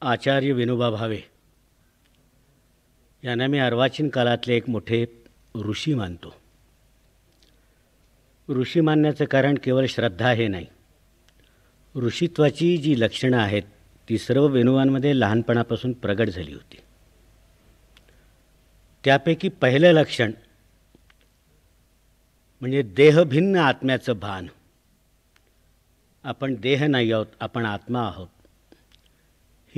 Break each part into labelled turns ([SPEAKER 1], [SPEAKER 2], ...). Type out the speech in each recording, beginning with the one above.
[SPEAKER 1] आचार्य विनोबा भावे यांना मी अर्वाचीन काळातले एक मोठे ऋषी मानतो ऋषी मानण्याचं कारण केवळ श्रद्धा हे नाही ऋषित्वाची जी लक्षणं आहेत ती सर्व विनोबांमध्ये लहानपणापासून प्रगट झाली होती त्यापैकी पहिलं लक्षण म्हणजे देहभिन्न आत्म्याचं भान आपण देह नाही आहोत आपण आत्मा आहोत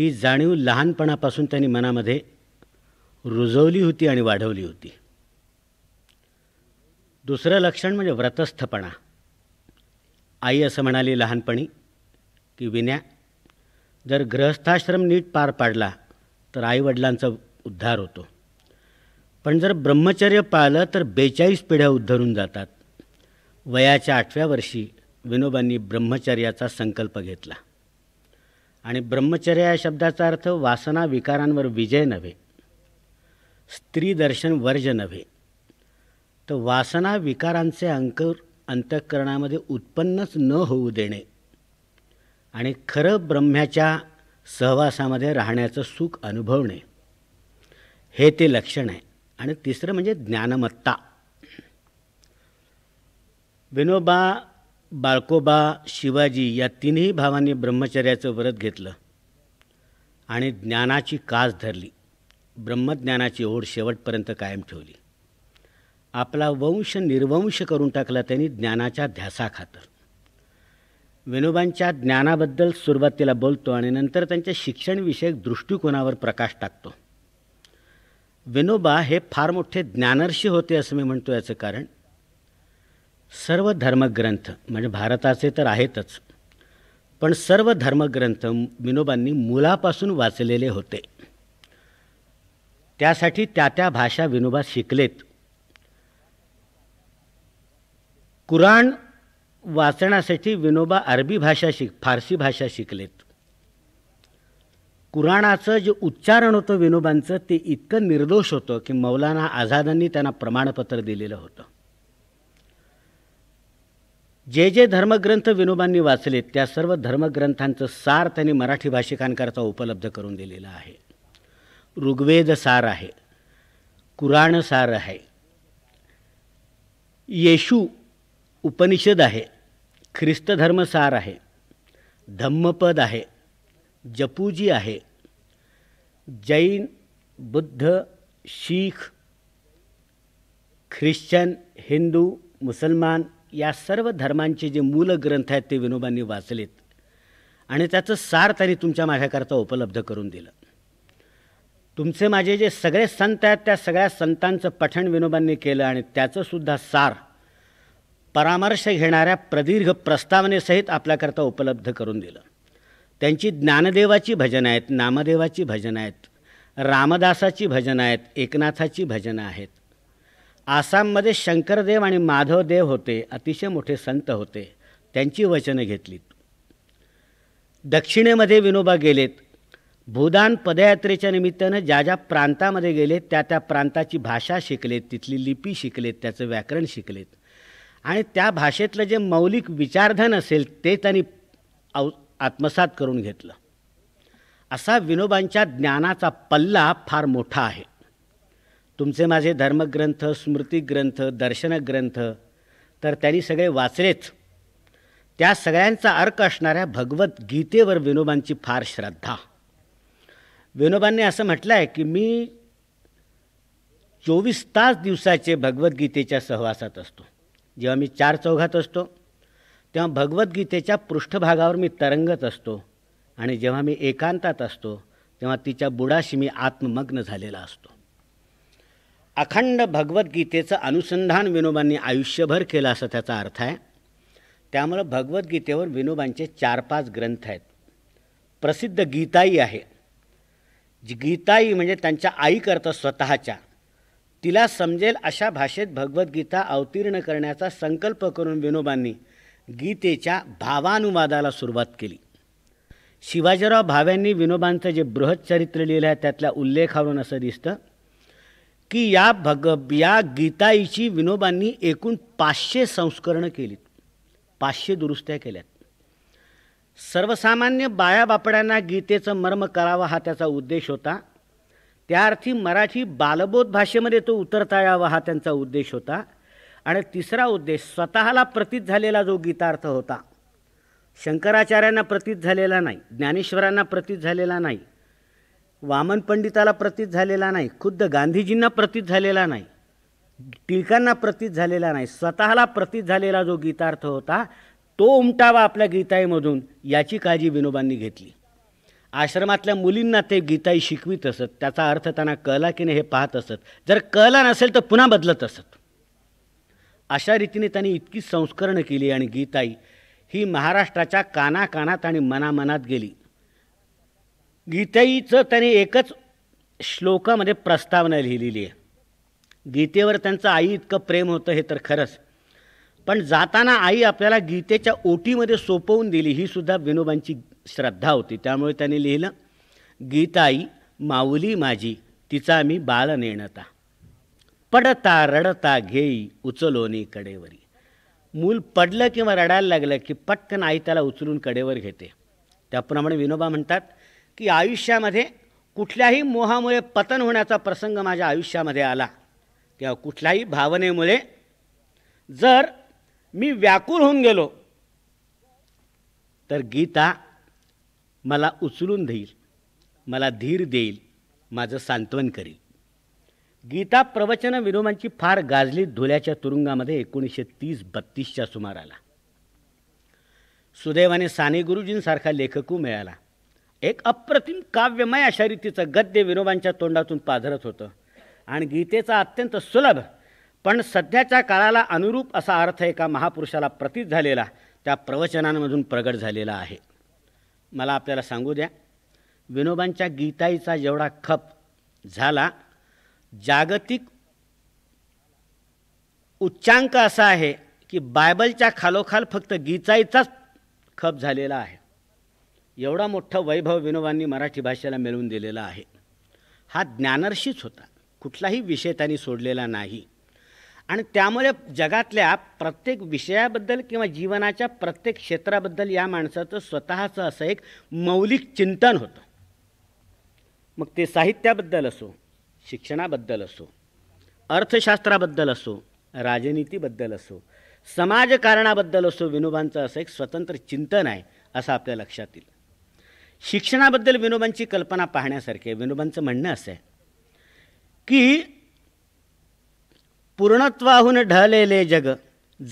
[SPEAKER 1] ही जाणीव लहानपणापासून त्यांनी मनामध्ये रुजवली होती आणि वाढवली होती दुसरं लक्षण म्हणजे व्रतस्थपणा आई असं म्हणाली लहानपणी की विन्या जर गृहस्थाश्रम नीट पार पाडला तर आईवडिलांचा उद्धार होतो पण जर ब्रह्मचर्य पाळलं तर बेचाळीस पिढ्या उद्धरून जातात वयाच्या आठव्या वर्षी विनोबांनी ब्रह्मचर्याचा संकल्प घेतला आणि ब्रह्मचर्य या शब्दाचा अर्थ वासना विकारांवर विजय नव्हे स्त्री दर्शन वर्ज नव्हे तर वासना विकारांचे अंकुर अंतःकरणामध्ये उत्पन्नच न होऊ देणे आणि खरं ब्रह्म्याच्या सहवासामध्ये राहण्याचं सुख अनुभवणे हे ते लक्षण आहे आणि तिसरं म्हणजे ज्ञानमत्ता विनोबा बाळकोबा शिवाजी या तिन्ही भावांनी ब्रह्मचर्याचं व्रत घेतलं आणि ज्ञानाची कास धरली ब्रह्मज्ञानाची ओढ शेवटपर्यंत कायम ठेवली आपला वंश निर्वंश करून टाकला त्यांनी ज्ञानाच्या ध्यासाखातर विनोबांच्या ज्ञानाबद्दल सुरुवातीला बोलतो आणि नंतर त्यांच्या शिक्षणविषयक दृष्टिकोनावर प्रकाश टाकतो विनोबा हे फार मोठे ज्ञानर्षी होते असं मी म्हणतो याचं कारण सर्व धर्मग्रंथ म्हणजे भारताचे तर आहेतच पण सर्व धर्मग्रंथ विनोबांनी मुलापासून वाचलेले होते त्यासाठी त्या त्या भाषा विनोबा शिकलेत कुराण वाचण्यासाठी विनोबा अरबी भाषा शिक फारसी भाषा शिकलेत कुराणाचं जे उच्चारण होतं विनोबांचं ते इतकं निर्दोष होतं की मौलाना आझादांनी त्यांना प्रमाणपत्र दिलेलं होतं जे जे धर्मग्रंथ विनोबांनी वाचलेत त्या सर्व धर्मग्रंथांचं सार त्यांनी मराठी भाषिकांकरता उपलब्ध करून दिलेलं आहे ऋग्वेद सार आहे कुराण सार आहे येशू उपनिषद आहे ख्रिस्त सार आहे धम्मपद आहे जपूजी आहे जैन बुद्ध शीख ख्रिश्चन हिंदू मुसलमान या सर्व धर्मांचे जे मूल ग्रंथ आहेत ते विनोबांनी वाचलेत आणि त्याचं सार त्यांनी तुमच्या माझ्याकरता उपलब्ध करून दिलं तुमचे माझे जे सगळे संत आहेत त्या सगळ्या संतांचं पठण विनोबांनी केलं आणि त्याचंसुद्धा सार परामर्श घेणाऱ्या प्रदीर्घ प्रस्तावनेसहित आपल्याकरता उपलब्ध करून दिलं त्यांची ज्ञानदेवाची भजनं आहेत नामदेवाची भजनं आहेत रामदासाची भजनं आहेत एकनाथाची भजनं आहेत आसाममध्ये शंकरदेव आणि माधवदेव होते अतिशय मोठे संत होते त्यांची वचनं घेतलीत दक्षिणेमध्ये विनोबा गेलेत भूदान पदयात्रेच्या निमित्तानं ज्या ज्या प्रांतामध्ये गेलेत त्या त्या प्रांताची भाषा शिकलेत तिथली लिपी शिकलेत त्याचं व्याकरण शिकलेत आणि त्या भाषेतलं जे मौलिक विचारधन असेल ते त्यांनी अव आत्मसात करून घेतलं असा विनोबांच्या ज्ञानाचा पल्ला फार मोठा आहे तुमचे माझे धर्मग्रंथ स्मृतिग्रंथ दर्शनग्रंथ तर त्यांनी सगळे वाचलेच त्या सगळ्यांचा अर्क असणाऱ्या भगवद्गीतेवर विनोबांची फार श्रद्धा विनोबांनी असं म्हटलं आहे की मी चोवीस तास दिवसाचे भगवद्गीतेच्या सहवासात असतो जेव्हा मी चार चौघात असतो तेव्हा भगवद्गीतेच्या पृष्ठभागावर मी तरंगत असतो आणि जेव्हा मी एकांतात असतो तेव्हा तिच्या बुडाशी मी आत्ममग्न झालेला असतो अखंड भगवद्गीतेचं अनुसंधान विनोबांनी आयुष्यभर केलं असं त्याचा अर्थ आहे त्यामुळं भगवद्गीतेवर विनोबांचे चार पाच ग्रंथ आहेत प्रसिद्ध गीताई आहे जी गीताई म्हणजे त्यांच्या करतं स्वतःच्या तिला समजेल अशा भाषेत भगवद्गीता अवतीर्ण करण्याचा संकल्प करून विनोबांनी गीतेच्या भावानुवादाला सुरुवात केली शिवाजीराव भाव्यांनी विनोबांचं जे चरित्र लिहिलं आहे त्यातल्या उल्लेखावरून असं दिसतं की या भग या गीताईची विनोबांनी एकूण पाचशे संस्करणं केलीत पाचशे दुरुस्त्या केल्यात सर्वसामान्य बायाबापड्यांना गीतेचं मर्म करावा हा त्याचा उद्देश होता त्या अर्थी मराठी बालबोध भाषेमध्ये तो उतरता यावा हा त्यांचा उद्देश होता आणि तिसरा उद्देश स्वतःला प्रतीत झालेला जो गीतार्थ होता शंकराचार्यांना प्रतीत झालेला नाही ज्ञानेश्वरांना प्रतीत झालेला नाही वामन पंडिताला प्रतीत झालेला नाही खुद्द गांधीजींना प्रतीत झालेला नाही टिळकांना प्रतीत झालेला नाही स्वतःला प्रतीत झालेला जो गीतार्थ होता तो उमटावा आपल्या गीताईमधून याची काळजी विनोबांनी घेतली आश्रमातल्या मुलींना ते गीताई शिकवित असत त्याचा अर्थ त्यांना कळला की नाही हे पाहत असत जर कळला नसेल तर पुन्हा बदलत असत अशा रीतीने त्यांनी इतकी संस्करणं केली आणि गीताई ही महाराष्ट्राच्या कानाकानात आणि मनामनात गेली गीतेचं त्याने एकच श्लोकामध्ये प्रस्तावना लिहिलेली आहे गीतेवर त्यांचं आई इतकं प्रेम होतं हे तर खरंच पण जाताना आई आपल्याला गीतेच्या ओटीमध्ये सोपवून दिली ही सुद्धा विनोबांची श्रद्धा होती त्यामुळे त्यांनी लिहिलं गीताई माऊली माझी तिचा मी बाळ नेणता पडता रडता घेई उचलोनी कडेवरी मूल पडलं किंवा रडायला लागलं की पटकन आई त्याला उचलून कडेवर घेते त्याप्रमाणे विनोबा म्हणतात की आयुष्यामध्ये कुठल्याही मोहामुळे पतन होण्याचा प्रसंग माझ्या आयुष्यामध्ये आला किंवा कुठल्याही भावनेमुळे जर मी व्याकुळ होऊन गेलो तर गीता मला उचलून देईल मला धीर देईल माझं सांत्वन करील गीता प्रवचन विनोमांची फार गाजली धुल्याच्या तुरुंगामध्ये एकोणीसशे तीस बत्तीसच्या सुमाराला सुदैवाने साने गुरुजींसारखा लेखकू मिळाला एक अप्रतिम काव्यमय अशा रीतीचं गद्य विनोबांच्या तोंडातून पाझरत होतं आणि गीतेचा अत्यंत सुलभ पण सध्याच्या काळाला अनुरूप असा अर्थ एका महापुरुषाला प्रतीत झालेला त्या प्रवचनांमधून प्रगट झालेला आहे मला आपल्याला सांगू द्या विनोबांच्या गीताईचा जेवढा खप झाला जागतिक उच्चांक असा आहे की बायबलच्या खालोखाल फक्त गीताईचाच खप झालेला आहे एवढा मोठा वैभव विनोबांनी मराठी भाषेला मिळवून दिलेला आहे हा ज्ञानर्षीच होता कुठलाही विषय त्यांनी सोडलेला नाही आणि त्यामुळे जगातल्या प्रत्येक विषयाबद्दल किंवा जीवनाच्या प्रत्येक क्षेत्राबद्दल या माणसाचं स्वतःचं असं एक मौलिक चिंतन होतं मग ते साहित्याबद्दल असो शिक्षणाबद्दल असो अर्थशास्त्राबद्दल असो राजनीतीबद्दल असो समाजकारणाबद्दल असो विनोबांचं असं एक स्वतंत्र चिंतन आहे असं आपल्या लक्षात येईल शिक्षणाबद्दल विनोबांची कल्पना पाहण्यासारखी आहे विनोबांचं म्हणणं असं आहे की पूर्णत्वाहून ढळलेले जग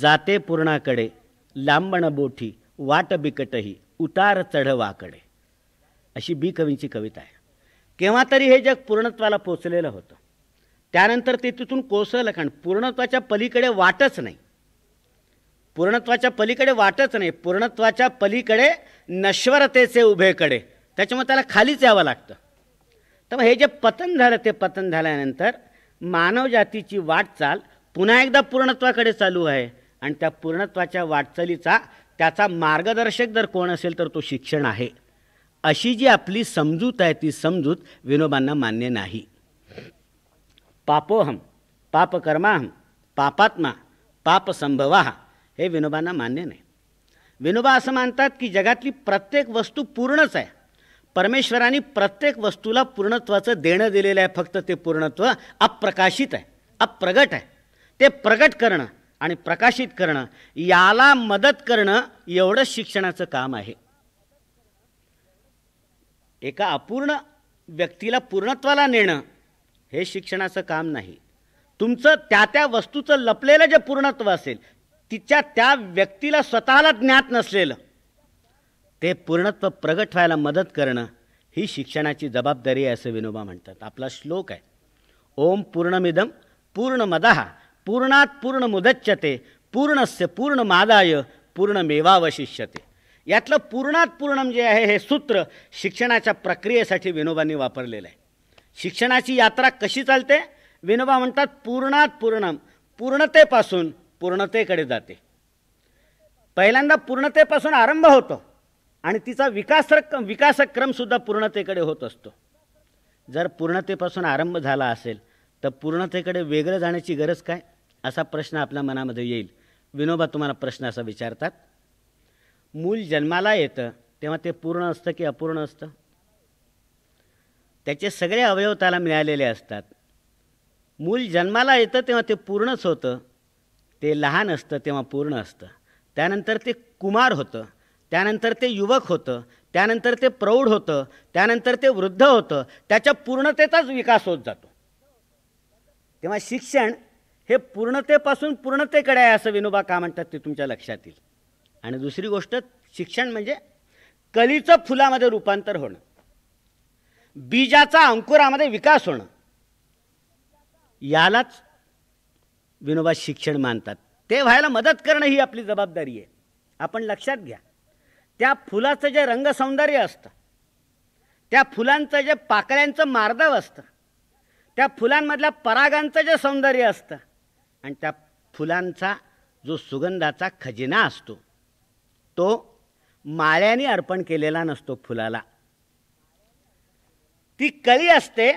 [SPEAKER 1] जाते पूर्णाकडे लांबण बोठी वाट बिकटही उतार चढवाकडे अशी बी कवींची कविता आहे केव्हा तरी हे जग पूर्णत्वाला पोचलेलं होतं त्यानंतर ते तिथून कोसळलं कारण पूर्णत्वाच्या पलीकडे वाटच नाही पूर्णत्वाच्या पलीकडे वाटच नाही पूर्णत्वाच्या पलीकडे नश्वरतेचे उभेकडे त्याच्यामुळे त्याला खालीच यावं लागतं तर हे जे पतन झालं ते पतन झाल्यानंतर मानवजातीची वाटचाल पुन्हा एकदा पूर्णत्वाकडे चालू आहे आणि त्या पूर्णत्वाच्या वाटचालीचा त्याचा मार्गदर्शक जर कोण असेल तर तो शिक्षण आहे अशी जी आपली समजूत आहे ती समजूत विनोबांना मान्य नाही पापोहम पापकर्माहम पापात्मा पापसंभवा हे विनोबांना मान्य नाही विनोबा असं मानतात की जगातली प्रत्येक वस्तू पूर्णच आहे परमेश्वराने प्रत्येक वस्तूला पूर्णत्वाचं देणं दिलेलं आहे फक्त ते पूर्णत्व अप्रकाशित आहे अप्रगट आहे ते प्रगट करणं आणि प्रकाशित करणं याला मदत करणं एवढंच शिक्षणाचं काम आहे एका अपूर्ण व्यक्तीला पूर्णत्वाला नेणं हे शिक्षणाचं काम नाही तुमचं त्या त्या वस्तूचं लपलेलं जे पूर्णत्व असेल तिच्या त्या व्यक्तीला स्वतःला ज्ञात नसलेलं ते पूर्णत्व प्रगट व्हायला मदत करणं ही शिक्षणाची जबाबदारी आहे असं विनोबा म्हणतात आपला श्लोक आहे ओम पूर्णमिदम पूर्णमदः पूर्णात पूर्ण मुदच्छते पूर्णस्य पूर्णमादाय पूर्णमेवावशिष्यते यातलं पूर्णात पूर्ण जे आहे हे सूत्र शिक्षणाच्या प्रक्रियेसाठी विनोबांनी वापरलेलं आहे शिक्षणाची यात्रा कशी चालते विनोबा म्हणतात पूर्णात पूर्णम पूर्णतेपासून पूर्णतेकडे जाते पहिल्यांदा पूर्णतेपासून आरंभ होतो आणि तिचा विकास विकासक्रमसुद्धा पूर्णतेकडे होत असतो जर पूर्णतेपासून आरंभ झाला असेल तर पूर्णतेकडे वेगळं जाण्याची गरज काय असा प्रश्न आपल्या मनामध्ये येईल विनोबा तुम्हाला प्रश्न असा विचारतात मूल जन्माला येतं तेव्हा ते पूर्ण असतं की अपूर्ण असतं त्याचे सगळे अवयव त्याला मिळालेले असतात मूल जन्माला येतं तेव्हा ते पूर्णच होतं ते लहान असतं तेव्हा पूर्ण असतं त्यानंतर ते कुमार होतं त्यानंतर ते युवक होतं त्यानंतर ते प्रौढ होतं त्यानंतर ते वृद्ध होतं त्याच्या पूर्णतेचाच विकास होत जातो तेव्हा शिक्षण हे पूर्णतेपासून पूर्णतेकडे आहे असं विनोबा का म्हणतात ते तुमच्या लक्षात येईल आणि दुसरी गोष्ट शिक्षण म्हणजे कलीचं फुलामध्ये रूपांतर होणं बीजाचा अंकुरामध्ये विकास होणं यालाच विनोबा शिक्षण मानतात ते व्हायला मदत करणं ही आपली जबाबदारी आहे आपण लक्षात घ्या त्या फुलाचं जे रंगसौंदर्य असतं त्या फुलांचं जे पाकळ्यांचं मार्दव असतं त्या फुलांमधल्या परागांचं जे सौंदर्य असतं आणि त्या फुलांचा जो सुगंधाचा खजिना असतो तो माळ्याने अर्पण केलेला नसतो फुलाला ती कळी असते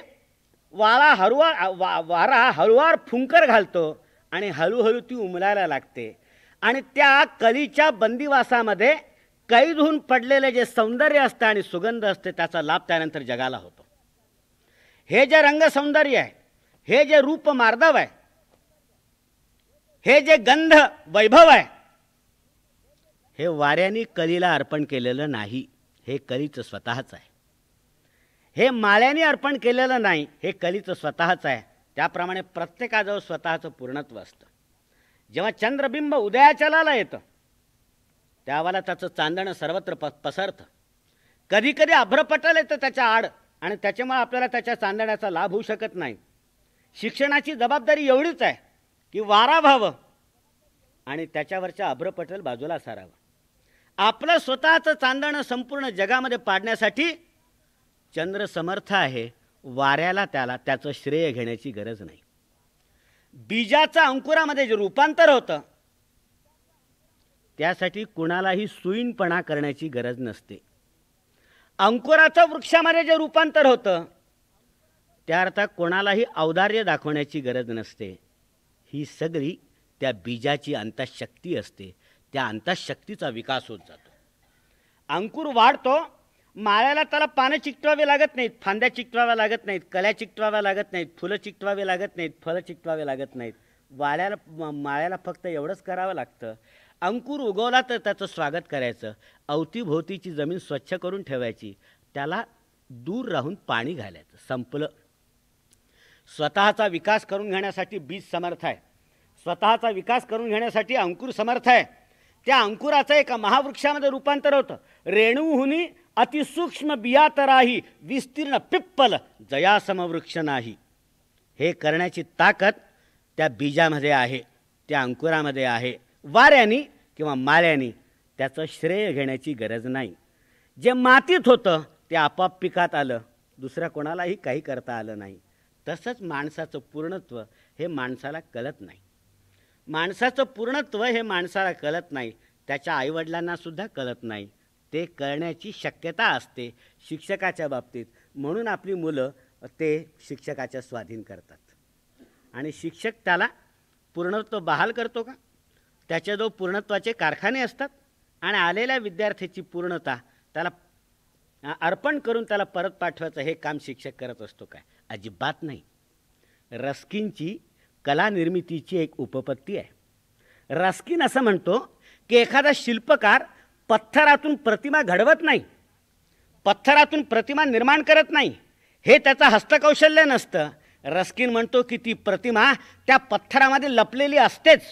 [SPEAKER 1] वारा हरवा वा वारा हळुवार फुंकर घालतो आणि हळूहळू ती उमलायला लागते आणि त्या कलीच्या बंदिवासामध्ये कैद होऊन पडलेले जे सौंदर्य असते आणि सुगंध असते त्याचा लाभ त्यानंतर जगाला होतो हे जे रंग सौंदर्य आहे हे जे रूप मार्दव आहे हे जे गंध वैभव आहे हे वाऱ्याने कलीला अर्पण केलेलं नाही हे कलीचं स्वतःच आहे हे माळ्याने अर्पण केलेलं नाही हे कलीचं स्वतःच आहे त्याप्रमाणे प्रत्येकाजवळ स्वतःचं पूर्णत्व असतं जेव्हा चंद्रबिंब उदयाचलाला येतं त्यावाला त्याचं चांदणं सर्वत्र प पसरतं कधीकधी अभ्रपटल येतं त्याच्या आड आणि त्याच्यामुळे आपल्याला त्याच्या चांदण्याचा लाभ होऊ शकत नाही शिक्षणाची जबाबदारी एवढीच आहे की वारा व्हावं आणि त्याच्यावरच्या अभ्रपटल बाजूला सारावं आपलं स्वतःचं चांदणं संपूर्ण जगामध्ये पाडण्यासाठी चंद्र समर्थ आहे वाऱ्याला त्याला त्याचं श्रेय घेण्याची गरज नाही बीजाचं अंकुरामध्ये जे रूपांतर होतं त्यासाठी कुणालाही सुईनपणा करण्याची गरज नसते अंकुराचं वृक्षामध्ये जे रूपांतर होतं त्या अर्थात कोणालाही औदार्य दाखवण्याची गरज नसते ही सगळी त्या बीजाची अंतःशक्ती असते त्या अंतःशक्तीचा विकास होत जातो अंकुर वाढतो माळ्याला त्याला पानं चिकटवावी लागत नाहीत फांद्या चिकटवाव्या लागत नाहीत कल्या चिकटवाव्या लागत नाहीत फुलं चिकटवावी लागत नाहीत फळं चिकटवावे लागत नाहीत वाळ्याला माळ्याला फक्त एवढंच करावं लागतं अंकुर उगवला तर त्याचं स्वागत करायचं अवतीभोवतीची जमीन स्वच्छ करून ठेवायची त्याला दूर राहून पाणी घालायचं संपलं स्वतःचा विकास करून घेण्यासाठी बीज समर्थ आहे स्वतःचा विकास करून घेण्यासाठी अंकुर समर्थ आहे त्या अंकुराचं एका महावृक्षामध्ये रूपांतर होतं रेणूहुनी अतिसूक्ष्म बिया तर आहे विस्तीर्ण पिप्पल जयासमवृक्ष नाही हे करण्याची ताकद त्या बीजामध्ये आहे त्या अंकुरामध्ये आहे वाऱ्यानी किंवा माऱ्याने त्याचं श्रेय घेण्याची गरज नाही जे मातीत होतं ते आपाप पिकात आलं दुसऱ्या कोणालाही काही करता आलं नाही तसंच माणसाचं पूर्णत्व हे माणसाला कळत नाही माणसाचं पूर्णत्व हे माणसाला कळत नाही त्याच्या आईवडिलांनासुद्धा कळत नाही ते करण्याची शक्यता असते शिक्षकाच्या बाबतीत म्हणून आपली मुलं ते शिक्षकाच्या स्वाधीन करतात आणि शिक्षक त्याला पूर्णत्व बहाल करतो का त्याच्या जो पूर्णत्वाचे कारखाने असतात आणि आलेल्या विद्यार्थ्याची पूर्णता त्याला अर्पण करून त्याला परत पाठवायचं हे काम शिक्षक करत असतो काय अजिबात नाही रस्किनची कला निर्मितीची एक उपपत्ती आहे रस्किन असं म्हणतो की एखादा शिल्पकार पत्थरातून प्रतिमा घडवत नाही पत्थरातून प्रतिमा निर्माण करत नाही हे त्याचं हस्तकौशल्य नसतं रस्किन म्हणतो की ती प्रतिमा त्या पत्थरामध्ये लपलेली असतेच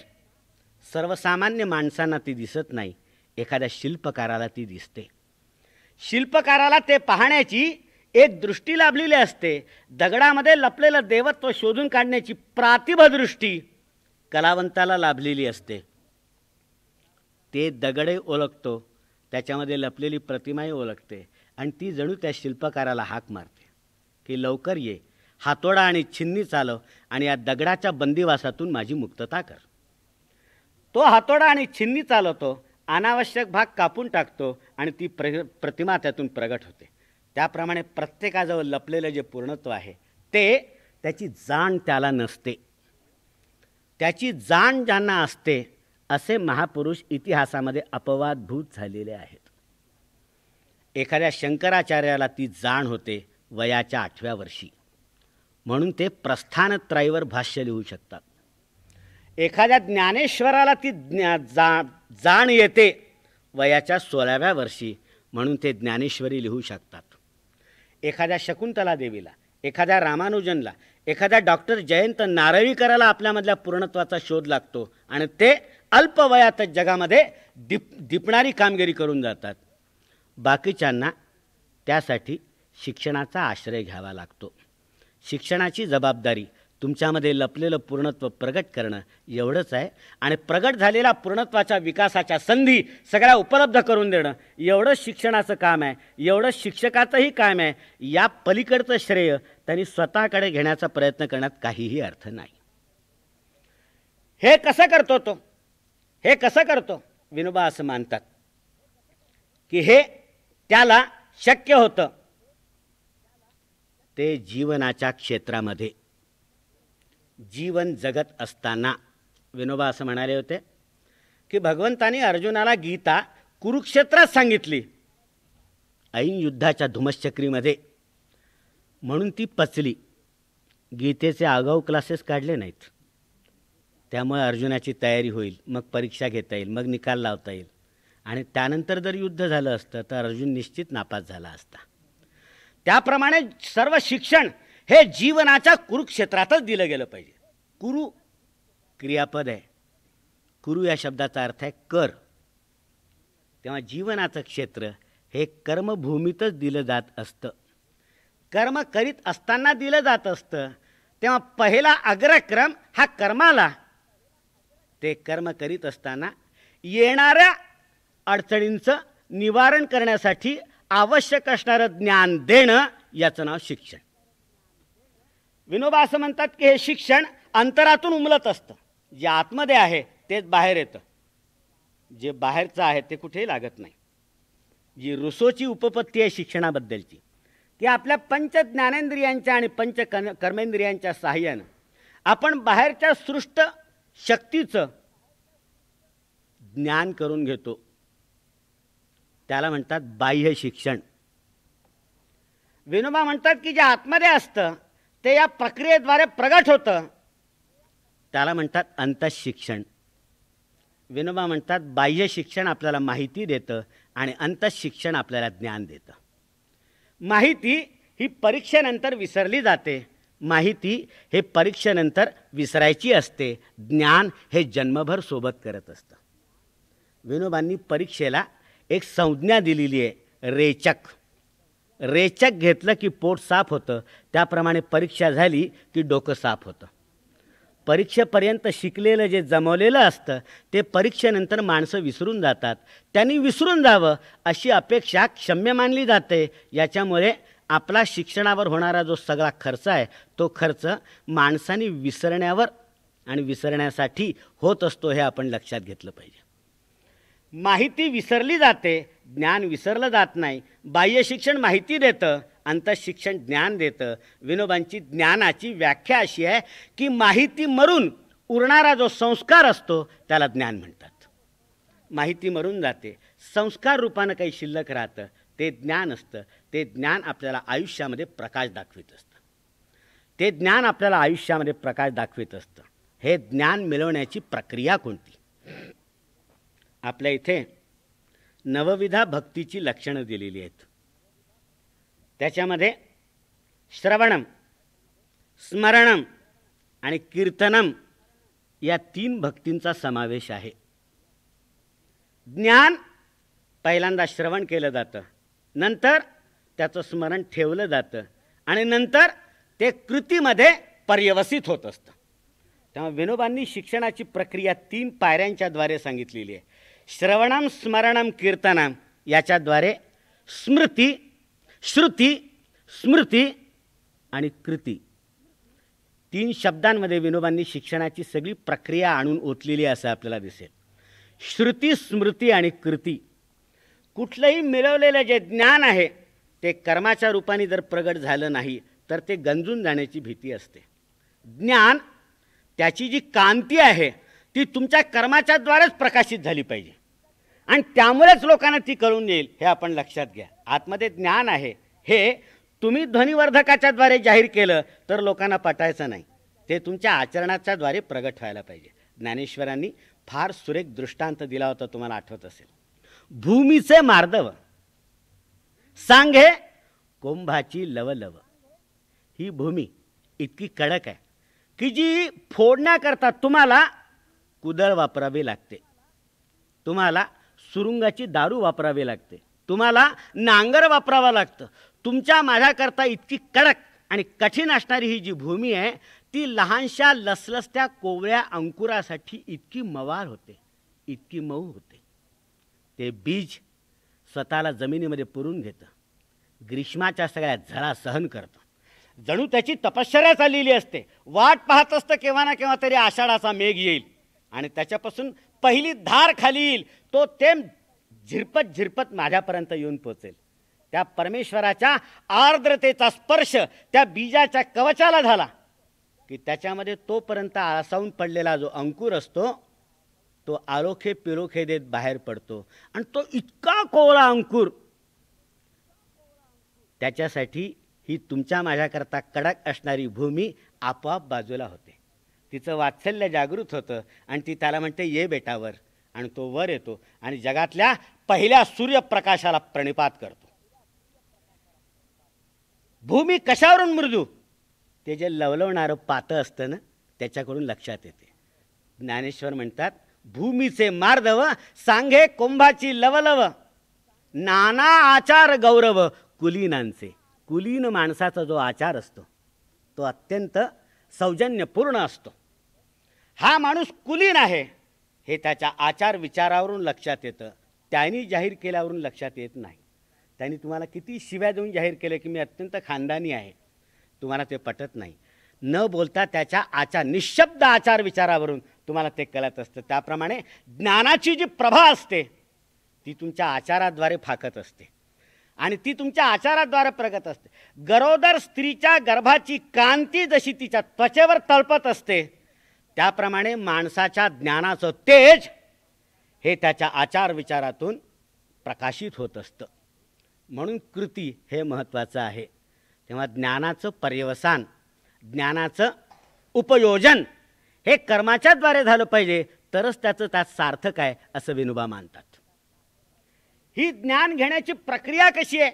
[SPEAKER 1] सर्वसामान्य माणसांना ती दिसत नाही एखाद्या शिल्पकाराला ती दिसते शिल्पकाराला ते पाहण्याची एक दृष्टी लाभलेली असते दगडामध्ये लपलेलं देवत्व शोधून काढण्याची प्रातिभदृष्टी कलावंताला लाभलेली असते ते दगडे ओळखतो त्याच्यामध्ये लपलेली प्रतिमाही ओळखते आणि ती जणू त्या शिल्पकाराला हाक मारते की लवकर ये हातोडा आणि छिन्नी चालव आणि या दगडाच्या बंदिवासातून माझी मुक्तता कर तो हातोडा आणि छिन्नी चालवतो अनावश्यक भाग कापून टाकतो आणि ती प्र प्रतिमा त्यातून प्रगट होते त्याप्रमाणे प्रत्येकाजवळ लपलेलं जे पूर्णत्व आहे ते त्याची जाण त्याला नसते त्याची जाण ज्यांना असते असे महापुरुष इतिहासामध्ये अपवादभूत झालेले आहेत एखाद्या शंकराचार्याला ती जाण होते वयाच्या आठव्या वर्षी म्हणून ते प्रस्थानत्रयीवर भाष्य लिहू शकतात एखाद्या ज्ञानेश्वराला ती ज्ञा जा जाण येते वयाच्या सोळाव्या वर्षी म्हणून ते ज्ञानेश्वरी लिहू शकतात एखाद्या शकुंतला देवीला एखाद्या रामानुजनला एखाद्या डॉक्टर जयंत नारळीकराला आपल्यामधल्या पूर्णत्वाचा शोध लागतो आणि ते अल्प जगामध्ये दिप दिपणारी कामगिरी करून जातात बाकीच्यांना त्यासाठी शिक्षणाचा आश्रय घ्यावा लागतो शिक्षणाची जबाबदारी तुमच्यामध्ये लपलेलं पूर्णत्व प्रगट करणं एवढंच आहे आणि प्रगट झालेला पूर्णत्वाच्या विकासाच्या संधी सगळ्या उपलब्ध करून देणं एवढंच शिक्षणाचं काम आहे एवढंच शिक्षकाचंही काम आहे या पलीकडचं श्रेय त्यांनी स्वतःकडे घेण्याचा प्रयत्न करण्यात काहीही अर्थ नाही हे कसं करतो तो हे कसं करतो विनोबा असं मानतात की हे त्याला शक्य होतं ते जीवनाच्या क्षेत्रामध्ये जीवन जगत असताना विनोबा असं म्हणाले होते की भगवंतानी अर्जुनाला गीता कुरुक्षेत्रात सांगितली ऐन युद्धाच्या धुमश्चक्रीमध्ये म्हणून ती पचली गीतेचे आगाऊ क्लासेस काढले नाहीत त्यामुळे अर्जुनाची तयारी होईल मग परीक्षा घेता येईल मग निकाल लावता येईल आणि त्यानंतर जर युद्ध झालं असतं तर अर्जुन निश्चित नापास झाला असता त्याप्रमाणे सर्व शिक्षण हे जीवनाच्या कुरुक्षेत्रातच दिलं गेलं पाहिजे कुरु क्रियापद आहे कुरु या शब्दाचा अर्थ आहे कर तेव्हा जीवनाचं क्षेत्र हे कर्मभूमीतच दिलं जात असतं कर्म करीत असताना दिलं जात असतं तेव्हा पहिला अग्रक्रम हा कर्माला ते कर्म करीत असताना येणाऱ्या अडचणींचं निवारण करण्यासाठी आवश्यक असणारं ज्ञान देणं याचं नाव शिक्षण विनोबा असं म्हणतात की हे शिक्षण अंतरातून उमलत असतं जे आतमध्ये आहे तेच बाहेर येतं जे बाहेरचं आहे ते कुठेही लागत नाही जी रुसोची उपपत्ती आहे शिक्षणाबद्दलची ती आपल्या पंच ज्ञानेंद्रियांच्या आणि पंच कर्मेंद्रियांच्या सहाय्यानं आपण बाहेरच्या सृष्ट शक्तीचं ज्ञान करून घेतो त्याला म्हणतात बाह्य शिक्षण विनोबा म्हणतात की जे आतमध्ये असतं ते या प्रक्रियेद्वारे प्रगट होतं त्याला म्हणतात शिक्षण विनोबा म्हणतात बाह्य शिक्षण आपल्याला माहिती देतं आणि शिक्षण आपल्याला ज्ञान देतं माहिती ही परीक्षेनंतर विसरली जाते माहिती हे परीक्षेनंतर विसरायची असते ज्ञान हे जन्मभर सोबत करत असतं विनोबांनी परीक्षेला एक संज्ञा दिलेली आहे रेचक रेचक घेतलं की पोट साफ होतं त्याप्रमाणे परीक्षा झाली की डोकं साफ होतं परीक्षेपर्यंत शिकलेलं जे जमवलेलं असतं ते परीक्षेनंतर माणसं विसरून जातात त्यांनी विसरून जावं अशी अपेक्षा क्षम्य मानली जाते याच्यामुळे आपला शिक्षणावर होणारा जो सगळा खर्च आहे तो खर्च माणसाने विसरण्यावर आणि विसरण्यासाठी होत असतो हे आपण लक्षात घेतलं पाहिजे माहिती विसरली जाते ज्ञान विसरलं जात नाही बाह्य शिक्षण माहिती देतं अंतशिक्षण ज्ञान देतं विनोबांची ज्ञानाची व्याख्या अशी आहे की माहिती मरून उरणारा जो संस्कार असतो त्याला ज्ञान म्हणतात माहिती मरून जाते संस्कार रूपानं काही शिल्लक राहतं ते ज्ञान असतं ते ज्ञान आपल्याला आयुष्यामध्ये प्रकाश दाखवित असतं ते ज्ञान आपल्याला आयुष्यामध्ये प्रकाश दाखवित असतं हे ज्ञान मिळवण्याची प्रक्रिया कोणती आपल्या इथे नवविधा भक्तीची लक्षणं दिलेली आहेत त्याच्यामध्ये श्रवणम स्मरणम आणि कीर्तनम या तीन भक्तींचा समावेश आहे ज्ञान पहिल्यांदा श्रवण केलं जातं नंतर त्याचं स्मरण ठेवलं जातं आणि नंतर ते कृतीमध्ये पर्यवसित होत असतं तेव्हा विनोबांनी शिक्षणाची प्रक्रिया तीन पायऱ्यांच्याद्वारे सांगितलेली आहे श्रवणम स्मरणम कीर्तनाम याच्याद्वारे स्मृती श्रुती स्मृती आणि कृती तीन शब्दांमध्ये विनोबांनी शिक्षणाची सगळी प्रक्रिया आणून ओतलेली असं आपल्याला दिसेल श्रुती स्मृती आणि कृती कुठलंही मिळवलेलं जे ज्ञान आहे ते कर्माच्या रूपाने जर प्रगट झालं नाही तर ते गंजून जाण्याची भीती असते ज्ञान त्याची जी कांती आहे ती तुमच्या कर्माच्याद्वारेच प्रकाशित झाली पाहिजे आणि त्यामुळेच लोकांना ती कळून येईल हे आपण लक्षात घ्या आतमध्ये ज्ञान आहे हे तुम्ही ध्वनिवर्धकाच्याद्वारे जाहीर केलं तर लोकांना पटायचं नाही ते तुमच्या आचरणाच्याद्वारे प्रगट व्हायला पाहिजे ज्ञानेश्वरांनी फार सुरेख दृष्टांत दिला होता तुम्हाला आठवत असेल भूमीचे मार्दव सांगे कोंभाची लवलव ही भूमी इतकी कडक आहे की जी फोडण्याकरता तुम्हाला कुदळ वापरावी लागते तुम्हाला सुरुंगाची दारू वापरावी लागते तुम्हाला नांगर वापरावा लागतं तुमच्या माझ्याकरता इतकी कडक आणि कठीण असणारी ही जी भूमी आहे ती लहानशा लसलसत्या कोवळ्या अंकुरासाठी इतकी मवार होते इतकी मऊ होते ते बीज स्वतःला जमिनीमध्ये पुरून घेतं ग्रीष्माच्या सगळ्या झळा सहन करतं जणू त्याची तपश्चर्या चाललेली असते वाट पाहत असतं केव्हा ना केव्हा तरी आषाढाचा मेघ येईल आणि त्याच्यापासून पहिली धार खाली येईल तो ते झिरपत झिरपत माझ्यापर्यंत येऊन पोचेल त्या परमेश्वराच्या आर्द्रतेचा स्पर्श त्या बीजाच्या कवचाला झाला की त्याच्यामध्ये तोपर्यंत आळसावून पडलेला जो अंकुर असतो तो आरोखे पिरोखे देत बाहेर पडतो आणि तो इतका कोवळा अंकुर त्याच्यासाठी ही तुमच्या माझ्याकरता कडक असणारी भूमी आपोआप बाजूला होते तिचं वात्सल्य जागृत होतं आणि ती त्याला म्हणते ये बेटावर आणि तो वर येतो आणि जगातल्या पहिल्या सूर्यप्रकाशाला प्रणिपात करतो भूमी कशावरून मृदू ते जे लवलवणारं पातं असतं ना त्याच्याकडून लक्षात येते ज्ञानेश्वर म्हणतात भूमीचे मार्दव सांगे कुंभाची लवलव नाना आचार गौरव कुलीनांचे कुलीन माणसाचा जो आचार असतो तो अत्यंत सौजन्यपूर्ण असतो हा माणूस कुलीन आहे हे त्याच्या आचार विचारावरून लक्षात येतं त्यांनी जाहीर केल्यावरून लक्षात येत नाही त्यांनी तुम्हाला किती शिव्या देऊन जाहीर केलं की मी अत्यंत खानदानी आहे तुम्हाला ते पटत नाही न बोलता त्याच्या आचार निशब्द आचार विचारावरून तुम्हाला ते कळत असतं त्याप्रमाणे ज्ञानाची जी प्रभा असते ती तुमच्या आचाराद्वारे फाकत असते आणि ती तुमच्या आचाराद्वारे प्रगत असते गरोदर स्त्रीच्या गर्भाची कांती जशी तिच्या त्वचेवर तळपत असते त्याप्रमाणे माणसाच्या ज्ञानाचं तेज हे त्याच्या आचार विचारातून प्रकाशित होत असतं म्हणून कृती हे महत्त्वाचं आहे तेव्हा ज्ञानाचं पर्यवसान ज्ञानाचं उपयोजन हे कर्माच्याद्वारे झालं पाहिजे तरच त्याचं त्यात सार्थक आहे असं विनोबा मानतात ही ज्ञान घेण्याची प्रक्रिया कशी आहे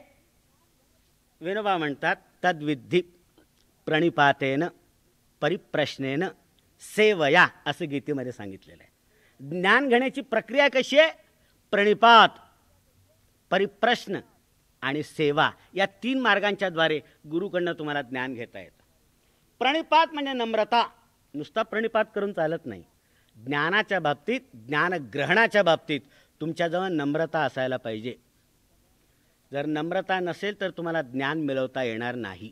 [SPEAKER 1] विनोबा म्हणतात तद्विद्धी प्रणिपातेनं परिप्रश्नेनं सेवया असं गीतेमध्ये सांगितलेलं आहे ज्ञान घेण्याची प्रक्रिया कशी आहे प्रणिपात परिप्रश्न आणि सेवा या तीन मार्गांच्याद्वारे गुरुकडनं तुम्हाला ज्ञान घेता येतं प्रणिपात म्हणजे नम्रता नुसता प्रणिपात करून चालत नाही ज्ञानाच्या बाबतीत ज्ञानग्रहणाच्या बाबतीत तुमच्याजवळ नम्रता असायला पाहिजे जर नम्रता नसेल तर तुम्हाला ज्ञान मिळवता येणार नाही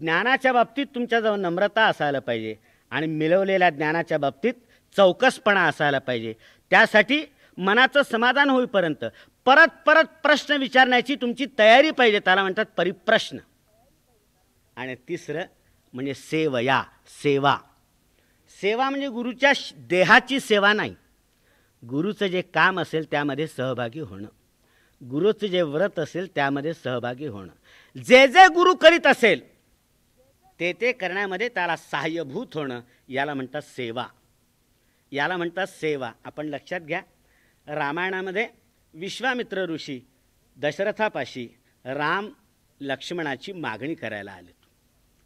[SPEAKER 1] ज्ञानाच्या बाबतीत तुमच्याजवळ नम्रता असायला पाहिजे आणि मिळवलेल्या ज्ञानाच्या बाबतीत चौकसपणा असायला पाहिजे त्यासाठी मनाचं समाधान होईपर्यंत परत परत प्रश्न विचारण्याची तुमची तयारी पाहिजे त्याला म्हणतात परिप्रश्न आणि तिसरं म्हणजे सेवया सेवा सेवा म्हणजे गुरुच्या देहाची सेवा नाही गुरुचं जे काम असेल त्यामध्ये सहभागी होणं गुरुचं जे व्रत असेल त्यामध्ये सहभागी होणं जे जे गुरु करीत असेल ते ते करण्यामध्ये त्याला सहाय्यभूत होणं याला म्हणतात सेवा याला म्हणतात सेवा आपण लक्षात घ्या रामायणामध्ये विश्वामित्र ऋषी दशरथापाशी राम लक्ष्मणाची मागणी करायला आले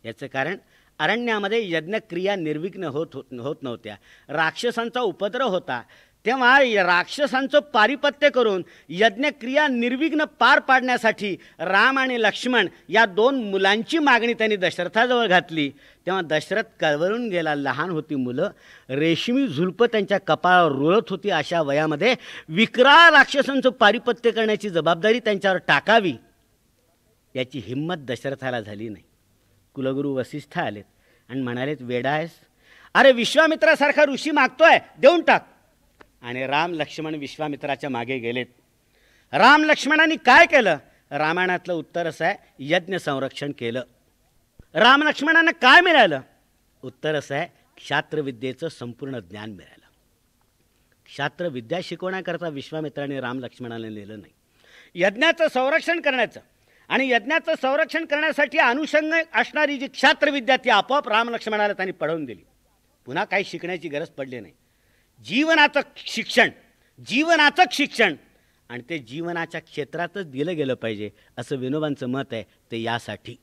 [SPEAKER 1] याचं कारण अरण्यामध्ये यज्ञक्रिया निर्विघ्न होत होत नव्हत्या राक्षसांचा उपद्रव होता तेव्हा राक्षसांचं पारिपत्य करून यज्ञक्रिया निर्विघ्न पार पाडण्यासाठी राम आणि लक्ष्मण या दोन मुलांची मागणी त्यांनी दशरथाजवळ घातली तेव्हा दशरथ कळवळून गेला लहान होती मुलं रेशमी झुलप त्यांच्या कपाळावर रुळत होती अशा वयामध्ये विक्रा राक्षसांचं पारिपत्य करण्याची जबाबदारी त्यांच्यावर टाकावी याची हिंमत दशरथाला झाली नाही कुलगुरू वसिष्ठ आलेत आणि म्हणालेत वेडा आहेस अरे विश्वामित्रासारखा ऋषी मागतोय देऊन टाक आणि राम लक्ष्मण विश्वामित्राच्या मागे गेलेत राम लक्ष्मणाने काय केलं रामायणातलं उत्तर असं आहे यज्ञ संरक्षण केलं राम लक्ष्मणांना काय मिळालं उत्तर असं आहे क्षात्रविद्येचं संपूर्ण ज्ञान मिळालं क्षात्रविद्या शिकवण्याकरता विश्वामित्राने राम लक्ष्मणाला नेलं नाही यज्ञाचं संरक्षण करण्याचं आणि यज्ञाचं संरक्षण करण्यासाठी अनुषंग असणारी जी क्षात्र विद्यार्थी आपोआप रामलक्ष्मणाला त्यांनी पढवून दिली पुन्हा काही शिकण्याची गरज पडली नाही जीवनाचं शिक्षण जीवनाचं शिक्षण आणि ते जीवनाच्या क्षेत्रातच दिलं गेलं पाहिजे असं विनोबांचं मत आहे ते यासाठी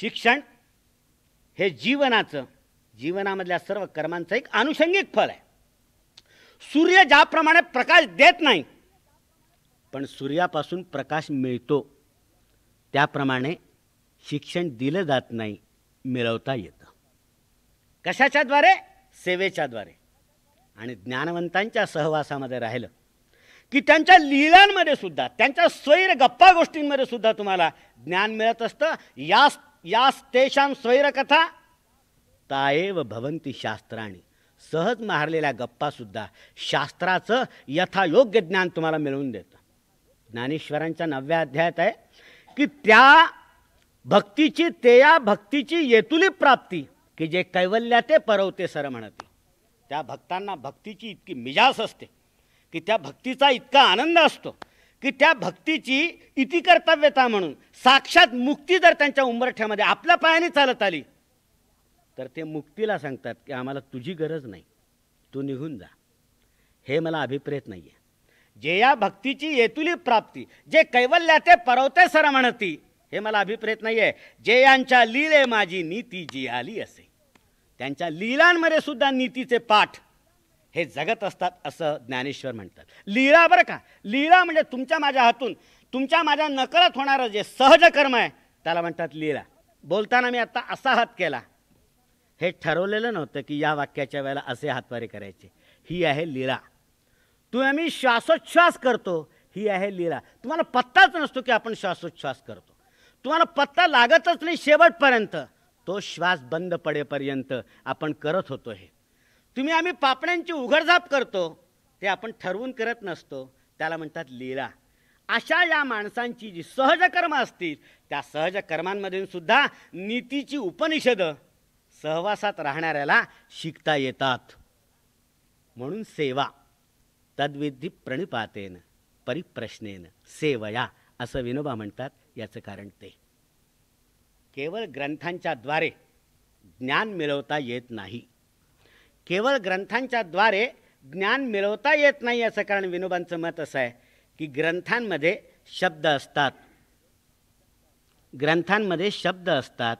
[SPEAKER 1] शिक्षण हे जीवनाचं जीवनामधल्या सर्व कर्मांचं एक आनुषंगिक फल आहे सूर्य ज्याप्रमाणे प्रकाश देत नाही पण सूर्यापासून प्रकाश मिळतो त्याप्रमाणे शिक्षण दिलं जात नाही मिळवता येतं कशाच्याद्वारे सेवेच्याद्वारे आणि ज्ञानवंतांच्या सहवासामध्ये राहिलं की त्यांच्या लिलांमध्ये सुद्धा त्यांच्या स्वैर गप्पा गोष्टींमध्ये सुद्धा तुम्हाला ज्ञान मिळत असतं यास यास स्वैर स्वैरकथा ताएव भवंती शास्त्राने सहज मारलेल्या गप्पासुद्धा शास्त्राचं यथायोग्य ज्ञान तुम्हाला मिळवून देतं ज्ञानेश्वरांच्या नवव्या अध्यायात आहे की त्या भक्तीची ते या भक्तीची येतुली प्राप्ती की जे कैवल्या ते परवते सर म्हणते त्या भक्तांना भक्तीची इतकी मिजास असते की त्या भक्तीचा इतका आनंद असतो की त्या भक्तीची इति कर्तव्यता म्हणून साक्षात मुक्ती जर त्यांच्या उंबरठ्यामध्ये आपल्या पायाने चालत आली तर ते मुक्तीला सांगतात की आम्हाला तुझी गरज नाही तू निघून जा हे मला अभिप्रेत नाही आहे जे या भक्तीची येतुली प्राप्ती जे कैवल्याचे परवते सर म्हणती हे मला अभिप्रेत नाही आहे जे यांच्या लीले माझी नीती जी आली असे त्यांच्या लीलांमध्ये सुद्धा नीतीचे पाठ हे जगत असतात असं ज्ञानेश्वर म्हणतात लीला बरं का लीला म्हणजे तुमच्या माझ्या हातून तुमच्या माझ्या नकळत होणारं जे सहज कर्म आहे त्याला म्हणतात लीला बोलताना मी आत्ता असा हात केला हे ठरवलेलं नव्हतं की या वाक्याच्या वेळेला असे हातवारे करायचे ही आहे लीला तुम्ही आम्ही श्वासोच्छ्वास करतो ही आहे लीला तुम्हाला पत्ताच नसतो की आपण श्वासोच्छ्वास करतो तुम्हाला पत्ता लागतच नाही शेवटपर्यंत तो श्वास बंद पडेपर्यंत आपण करत होतो हे तुम्ही आम्ही पापण्यांची उघडझाप करतो ते आपण ठरवून करत नसतो त्याला म्हणतात लीला अशा या माणसांची जी कर्म असतील त्या सहज कर्मांमधून सुद्धा नीतीची उपनिषदं सहवासात राहणाऱ्याला शिकता येतात म्हणून सेवा तद्विधी प्रणिपातेन परिप्रश्नेन सेवया असं विनोबा म्हणतात याचं कारण ते केवळ ग्रंथांच्याद्वारे ज्ञान मिळवता येत नाही केवळ ग्रंथांच्याद्वारे ज्ञान मिळवता येत नाही याचं कारण विनोबांचं मत असं आहे की ग्रंथांमध्ये शब्द असतात ग्रंथांमध्ये शब्द असतात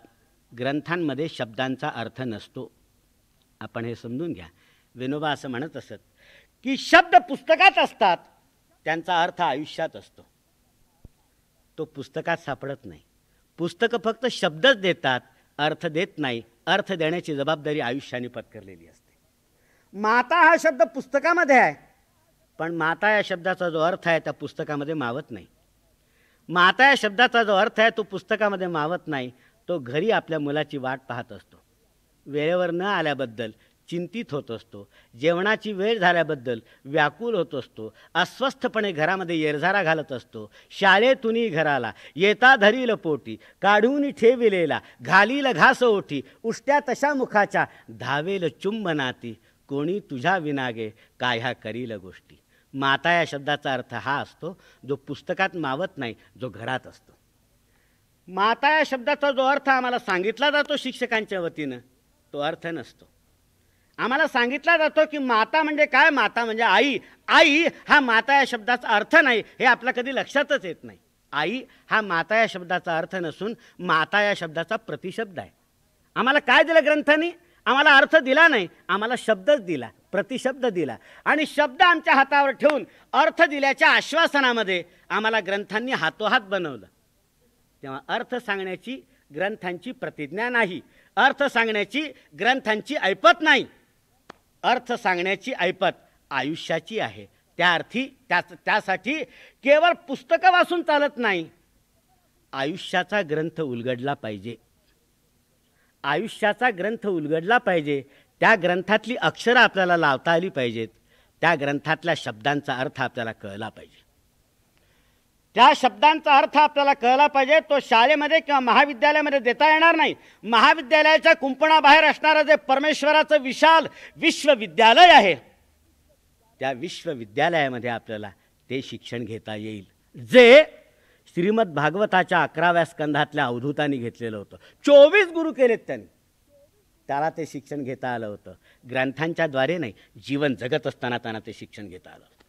[SPEAKER 1] ग्रंथांमध्ये शब्दांचा अर्थ नसतो आपण हे समजून घ्या विनोबा असं म्हणत असत की शब्द पुस्तकात असतात त्यांचा अर्थ आयुष्यात असतो तो पुस्तकात सापडत नाही पुस्तकं फक्त शब्दच देतात अर्थ देत नाही अर्थ देण्याची जबाबदारी आयुष्याने पत्करलेली असते माता हा शब्द पुस्तकामध्ये आहे पण माता या शब्दाचा जो अर्थ आहे त्या पुस्तकामध्ये मावत नाही माता या शब्दाचा जो अर्थ आहे तो पुस्तकामध्ये मावत नाही तो घरी आपल्या मुलाची वाट पाहत असतो वेळेवर न आल्याबद्दल चिंतित होत असतो जेवणाची वेळ झाल्याबद्दल व्याकुल होत असतो अस्वस्थपणे घरामध्ये येरझारा घालत असतो शाळेतूनही घराला येता धरील पोटी काढून ठेविलेला घालील घास ओठी उष्ट्या तशा मुखाच्या धावेल चुंबनाती कोणी तुझ्या विनागे का ह्या करील गोष्टी माता या शब्दाचा अर्थ हा असतो जो पुस्तकात मावत नाही जो घरात असतो माता या शब्दाचा जो अर्थ आम्हाला सांगितला जातो शिक्षकांच्या वतीनं तो अर्थ नसतो आम्हाला सांगितला जातो की माता म्हणजे काय माता म्हणजे आई आई हा माता या शब्दाचा अर्थ नाही हे आपल्या कधी लक्षातच येत नाही आई हा माता या शब्दाचा अर्थ नसून माता या शब्दाचा प्रतिशब्द आहे आम्हाला काय दिलं ग्रंथांनी आम्हाला अर्थ दिला नाही आम्हाला शब्दच दिला प्रतिशब्द दिला आणि शब्द आमच्या हातावर ठेवून अर्थ दिल्याच्या आश्वासनामध्ये आम्हाला ग्रंथांनी हातोहात बनवलं तेव्हा अर्थ सांगण्याची ग्रंथांची प्रतिज्ञा नाही अर्थ सांगण्याची ग्रंथांची ऐपत नाही अर्थ सांगण्याची ऐपत आयुष्याची आहे त्या अर्थी त्या त्यासाठी केवळ पुस्तकं वाचून चालत नाही आयुष्याचा ग्रंथ उलगडला पाहिजे आयुष्याचा ग्रंथ उलगडला पाहिजे त्या ग्रंथातली अक्षरं आपल्याला लावता आली पाहिजेत त्या ग्रंथातल्या शब्दांचा अर्थ आपल्याला कळला पाहिजे त्या शब्दांचा अर्थ आपल्याला कळला पाहिजे तो शाळेमध्ये किंवा महाविद्यालयामध्ये देता येणार नाही महाविद्यालयाच्या कुंपणाबाहेर असणारं जे परमेश्वराचं विशाल विश्वविद्यालय आहे त्या विश्वविद्यालयामध्ये आपल्याला ते शिक्षण घेता येईल जे श्रीमद भागवताच्या अकराव्या स्कंधातल्या अवधूतांनी घेतलेलं होतं चोवीस गुरु केलेत त्यांनी त्याला ते शिक्षण घेता आलं होतं ग्रंथांच्याद्वारे नाही जीवन जगत असताना त्यांना ते शिक्षण घेता आलं होतं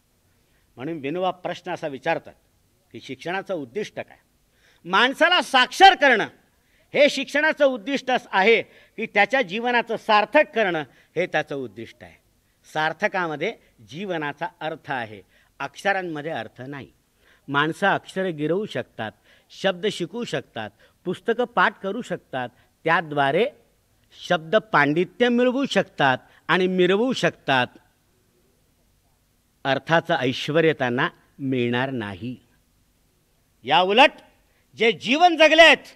[SPEAKER 1] म्हणून विनोबा प्रश्न असा विचारतात की शिक्षणाचं उद्दिष्ट काय माणसाला साक्षर करणं हे शिक्षणाचं उद्दिष्ट आहे की त्याच्या जीवनाचं सार्थक करणं हे त्याचं उद्दिष्ट आहे सार्थकामध्ये जीवनाचा अर्थ आहे अक्षरांमध्ये अर्थ नाही माणसं अक्षरं गिरवू शकतात शब्द शिकू शकतात पुस्तकं पाठ करू शकतात त्याद्वारे शब्द पांडित्य मिळवू शकतात आणि मिरवू शकतात अर्थाचं ऐश्वर त्यांना मिळणार नाही या उलट जे जीवन आहेत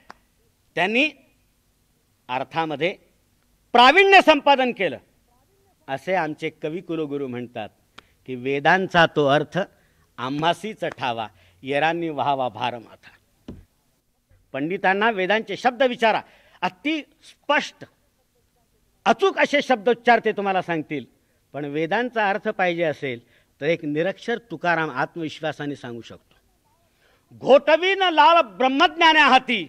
[SPEAKER 1] त्यांनी अर्थामध्ये प्रावीण्य संपादन केलं असे आमचे कवी कुलगुरू म्हणतात की वेदांचा तो अर्थ आम्हासीचं ठावा येरांनी व्हावा भारमाथा पंडितांना वेदांचे शब्द विचारा अति स्पष्ट अचूक असे शब्दोच्चार ते तुम्हाला सांगतील पण वेदांचा अर्थ पाहिजे असेल तर एक निरक्षर तुकाराम आत्मविश्वासाने सांगू शकतो घोटवीन लाल ब्रह्मज्ञाने हाती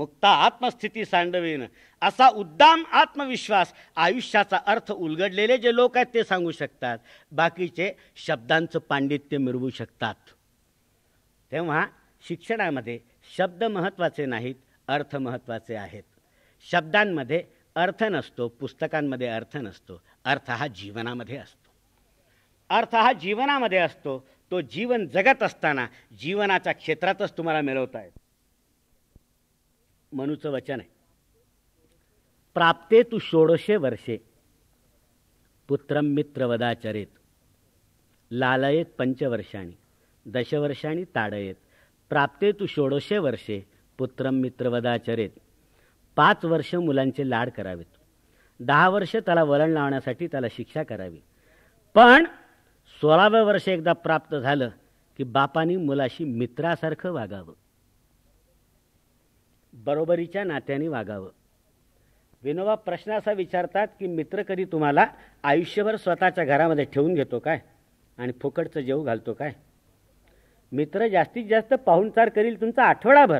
[SPEAKER 1] मुक्ता आत्मस्थिती सांडवीन असा उद्दाम आत्मविश्वास आयुष्याचा अर्थ उलगडलेले जे लोक आहेत ते सांगू शकतात बाकीचे शब्दांचं पांडित्य मिळवू शकतात तेव्हा शिक्षणामध्ये शब्द महत्त्वाचे नाहीत अर्थ महत्त्वाचे आहेत शब्दांमध्ये अर्थ नसतो पुस्तकांमध्ये अर्थ नसतो अर्थ हा जीवनामध्ये असतो अर्थ हा जीवनामध्ये असतो तो जीवन जगत असताना जीवनाच्या क्षेत्रातच तुम्हाला मिळवताय येत वचन आहे प्राप्ते तू षोडशे वर्षे पुत्रम मित्रवदाचरेत लालयेत पंचवर्षाणी दशवर्षाणी ताडयेत प्राप्ते तू षोडशे वर्षे पुत्रम मित्रवदाचरेत पाच वर्ष मुलांचे लाड करावेत दहा वर्ष त्याला वळण लावण्यासाठी त्याला शिक्षा करावी पण सोळाव्या वर्ष एकदा प्राप्त झालं की बापानी मुलाशी मित्रासारखं वागावं बरोबरीच्या नात्याने वागावं विनोबा प्रश्न असा विचारतात की मित्र कधी तुम्हाला आयुष्यभर स्वतःच्या घरामध्ये ठेवून घेतो काय आणि फुकटचं जेव घालतो काय मित्र जास्तीत जास्त पाहुणचार करील तुमचा आठवडाभर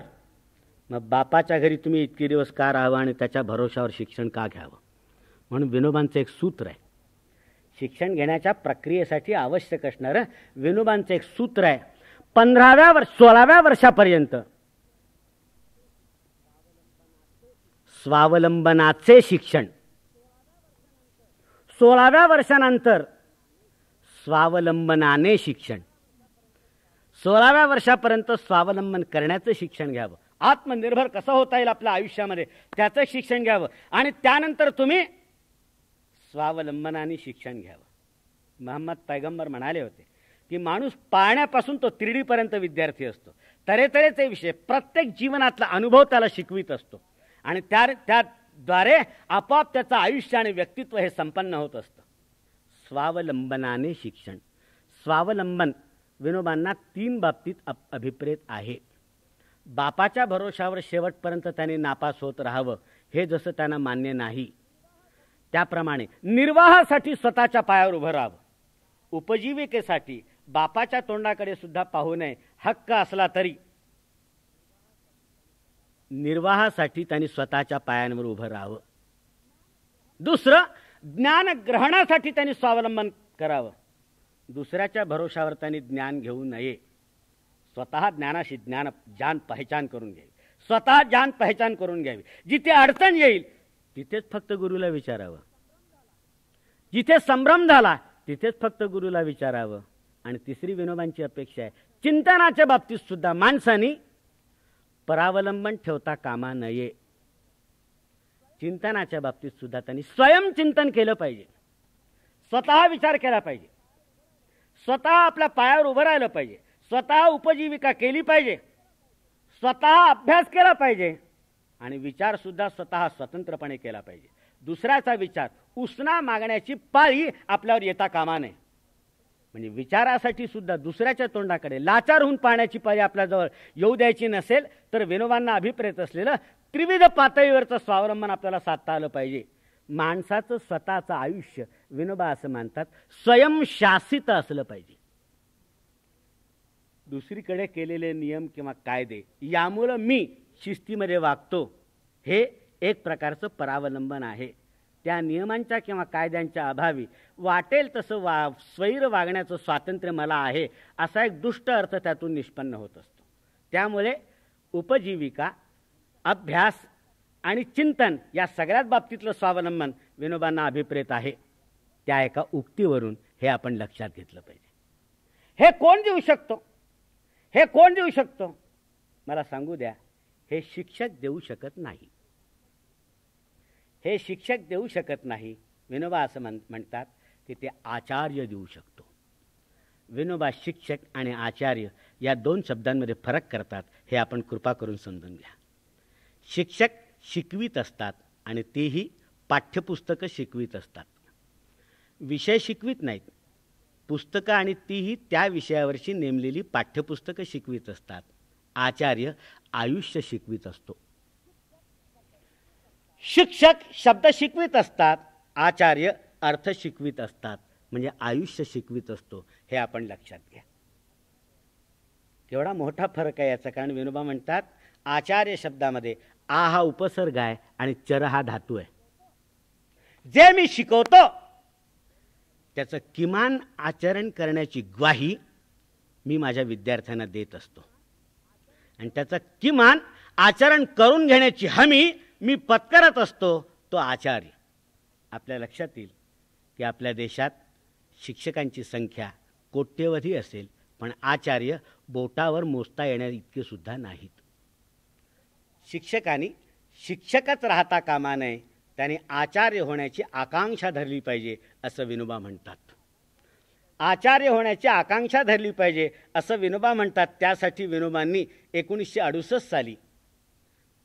[SPEAKER 1] मग बापाच्या घरी तुम्ही इतके दिवस का राहावं आणि त्याच्या भरोशावर शिक्षण का घ्यावं म्हणून विनोबांचं एक सूत्र आहे शिक्षण घेण्याच्या प्रक्रियेसाठी आवश्यक असणारं विनोबांचं एक सूत्र आहे पंधराव्या वर्ष सोळाव्या वर्षापर्यंत स्वावलंबनाचे शिक्षण सोळाव्या वर्षानंतर स्वावलंबनाने शिक्षण सोळाव्या वर्षापर्यंत स्वावलंबन करण्याचं शिक्षण घ्यावं आत्मनिर्भर कसं होता येईल आपल्या आयुष्यामध्ये त्याचं शिक्षण घ्यावं आणि त्यानंतर तुम्ही स्वावलंबनाने शिक्षण घ्यावं महम्मद पैगंबर म्हणाले होते की माणूस पाळण्यापासून तो तिरडीपर्यंत विद्यार्थी असतो तऱ्हेतऱ्हेचे विषय प्रत्येक जीवनातला अनुभव त्याला शिकवित असतो आणि त्या त्याद्वारे आपोआप त्याचं आयुष्य आणि व्यक्तित्व हे संपन्न होत असतं स्वावलंबनाने शिक्षण स्वावलंबन विनोबांना तीन बाबतीत अप अभिप्रेत आहे बापाच्या भरोशावर शेवटपर्यंत त्याने नापास होत राहावं हे जसं त्यांना मान्य नाही त्याप्रमाणे निर्वाहासाठी स्वतःच्या पायावर उभं राहावं उपजीविकेसाठी बापाच्या तोंडाकडे सुद्धा पाहू नये हक्क असला तरी निर्वाहासाठी त्यांनी स्वतःच्या पायांवर उभं राहावं दुसरं ज्ञान ग्रहणासाठी त्यांनी स्वावलंबन करावं दुसऱ्याच्या भरोशावर त्यांनी ज्ञान घेऊ नये स्वतः ज्ञानाशी ज्ञान जान पहचान करून घ्यावी स्वतः जान पहचान करून घ्यावी जिथे अडचण येईल तिथेच फक्त गुरुला विचारावं जिथे संभ्रम झाला तिथेच फक्त गुरुला विचारावं आणि तिसरी विनोबांची अपेक्षा आहे चिंतनाच्या बाबतीत सुद्धा माणसानी परावलंबन ठेवता कामा नये चिंतनाच्या बाबतीत सुद्धा त्यांनी स्वयंचिंतन केलं पाहिजे स्वतः विचार केला पाहिजे स्वतः आपल्या पायावर उभं राहिलं पाहिजे स्वतः उपजीविका केली पाहिजे स्वतः अभ्यास केला पाहिजे आणि विचारसुद्धा स्वतः स्वतंत्रपणे केला पाहिजे दुसऱ्याचा विचार उसना मागण्याची पाळी आपल्यावर येता कामा नये म्हणजे विचारासाठी सुद्धा दुसऱ्याच्या तोंडाकडे लाचार होऊन पाहण्याची पाळी आपल्याजवळ येऊ द्यायची नसेल तर विनोबांना अभिप्रेत असलेलं त्रिविध पातळीवरचं स्वावलंबन आपल्याला साधता आलं पाहिजे माणसाचं स्वतःचं आयुष्य विनोबा असं मानतात स्वयंशासित असलं पाहिजे दुसरीकडे केलेले नियम किंवा कायदे यामुळं मी शिस्तीमध्ये वागतो हे एक प्रकारचं परावलंबन आहे त्या नियमांच्या किंवा कायद्यांच्या अभावी वाटेल तसं वा स्वैर वागण्याचं स्वातंत्र्य मला आहे असा एक दुष्ट अर्थ त्यातून निष्पन्न होत असतो त्यामुळे उपजीविका अभ्यास आणि चिंतन या सगळ्याच बाबतीतलं स्वावलंबन विनोबांना अभिप्रेत आहे त्या एका उक्तीवरून हे आपण लक्षात घेतलं पाहिजे हे कोण देऊ शकतो हे कोण देऊ शकतो मला सांगू द्या हे शिक्षक देऊ शकत नाही हे शिक्षक देऊ शकत नाही विनोबा असं म्हण म्हणतात की ते आचार्य देऊ शकतो विनोबा शिक्षक आणि आचार्य या दोन शब्दांमध्ये फरक करतात हे आपण कृपा करून समजून घ्या शिक्षक शिकवित असतात आणि तेही पाठ्यपुस्तकं शिकवित असतात विषय शिकवित नाहीत पुस्तकं आणि तीही त्या विषयावरची नेमलेली पाठ्यपुस्तकं शिकवित असतात आचार्य आयुष्य शिकवित असतो शिक्षक शब्द शिकवित असतात आचार्य अर्थ शिकवित असतात म्हणजे आयुष्य शिकवित असतो हे आपण लक्षात घ्या केवढा मोठा फरक आहे याचा कारण विनोबा म्हणतात आचार्य शब्दामध्ये आ हा उपसर्ग आहे आणि चर हा धातू आहे जे मी शिकवतो त्याचं किमान आचरण करण्याची ग्वाही मी माझ्या विद्यार्थ्यांना देत असतो आणि त्याचं किमान आचरण करून घेण्याची हमी मी पत्करत असतो तो आचार्य आपल्या लक्षात येईल की आपल्या देशात शिक्षकांची संख्या कोट्यवधी असेल पण आचार्य बोटावर मोजता येण्या इतकेसुद्धा नाहीत शिक्षकांनी शिक्षकच राहता कामा नये त्याने आचार्य होण्याची आकांक्षा धरली पाहिजे असं विनोबा म्हणतात आचार्य होण्याची आकांक्षा धरली पाहिजे असं विनोबा म्हणतात त्यासाठी विनोबांनी एकोणीसशे अडुसष्ट साली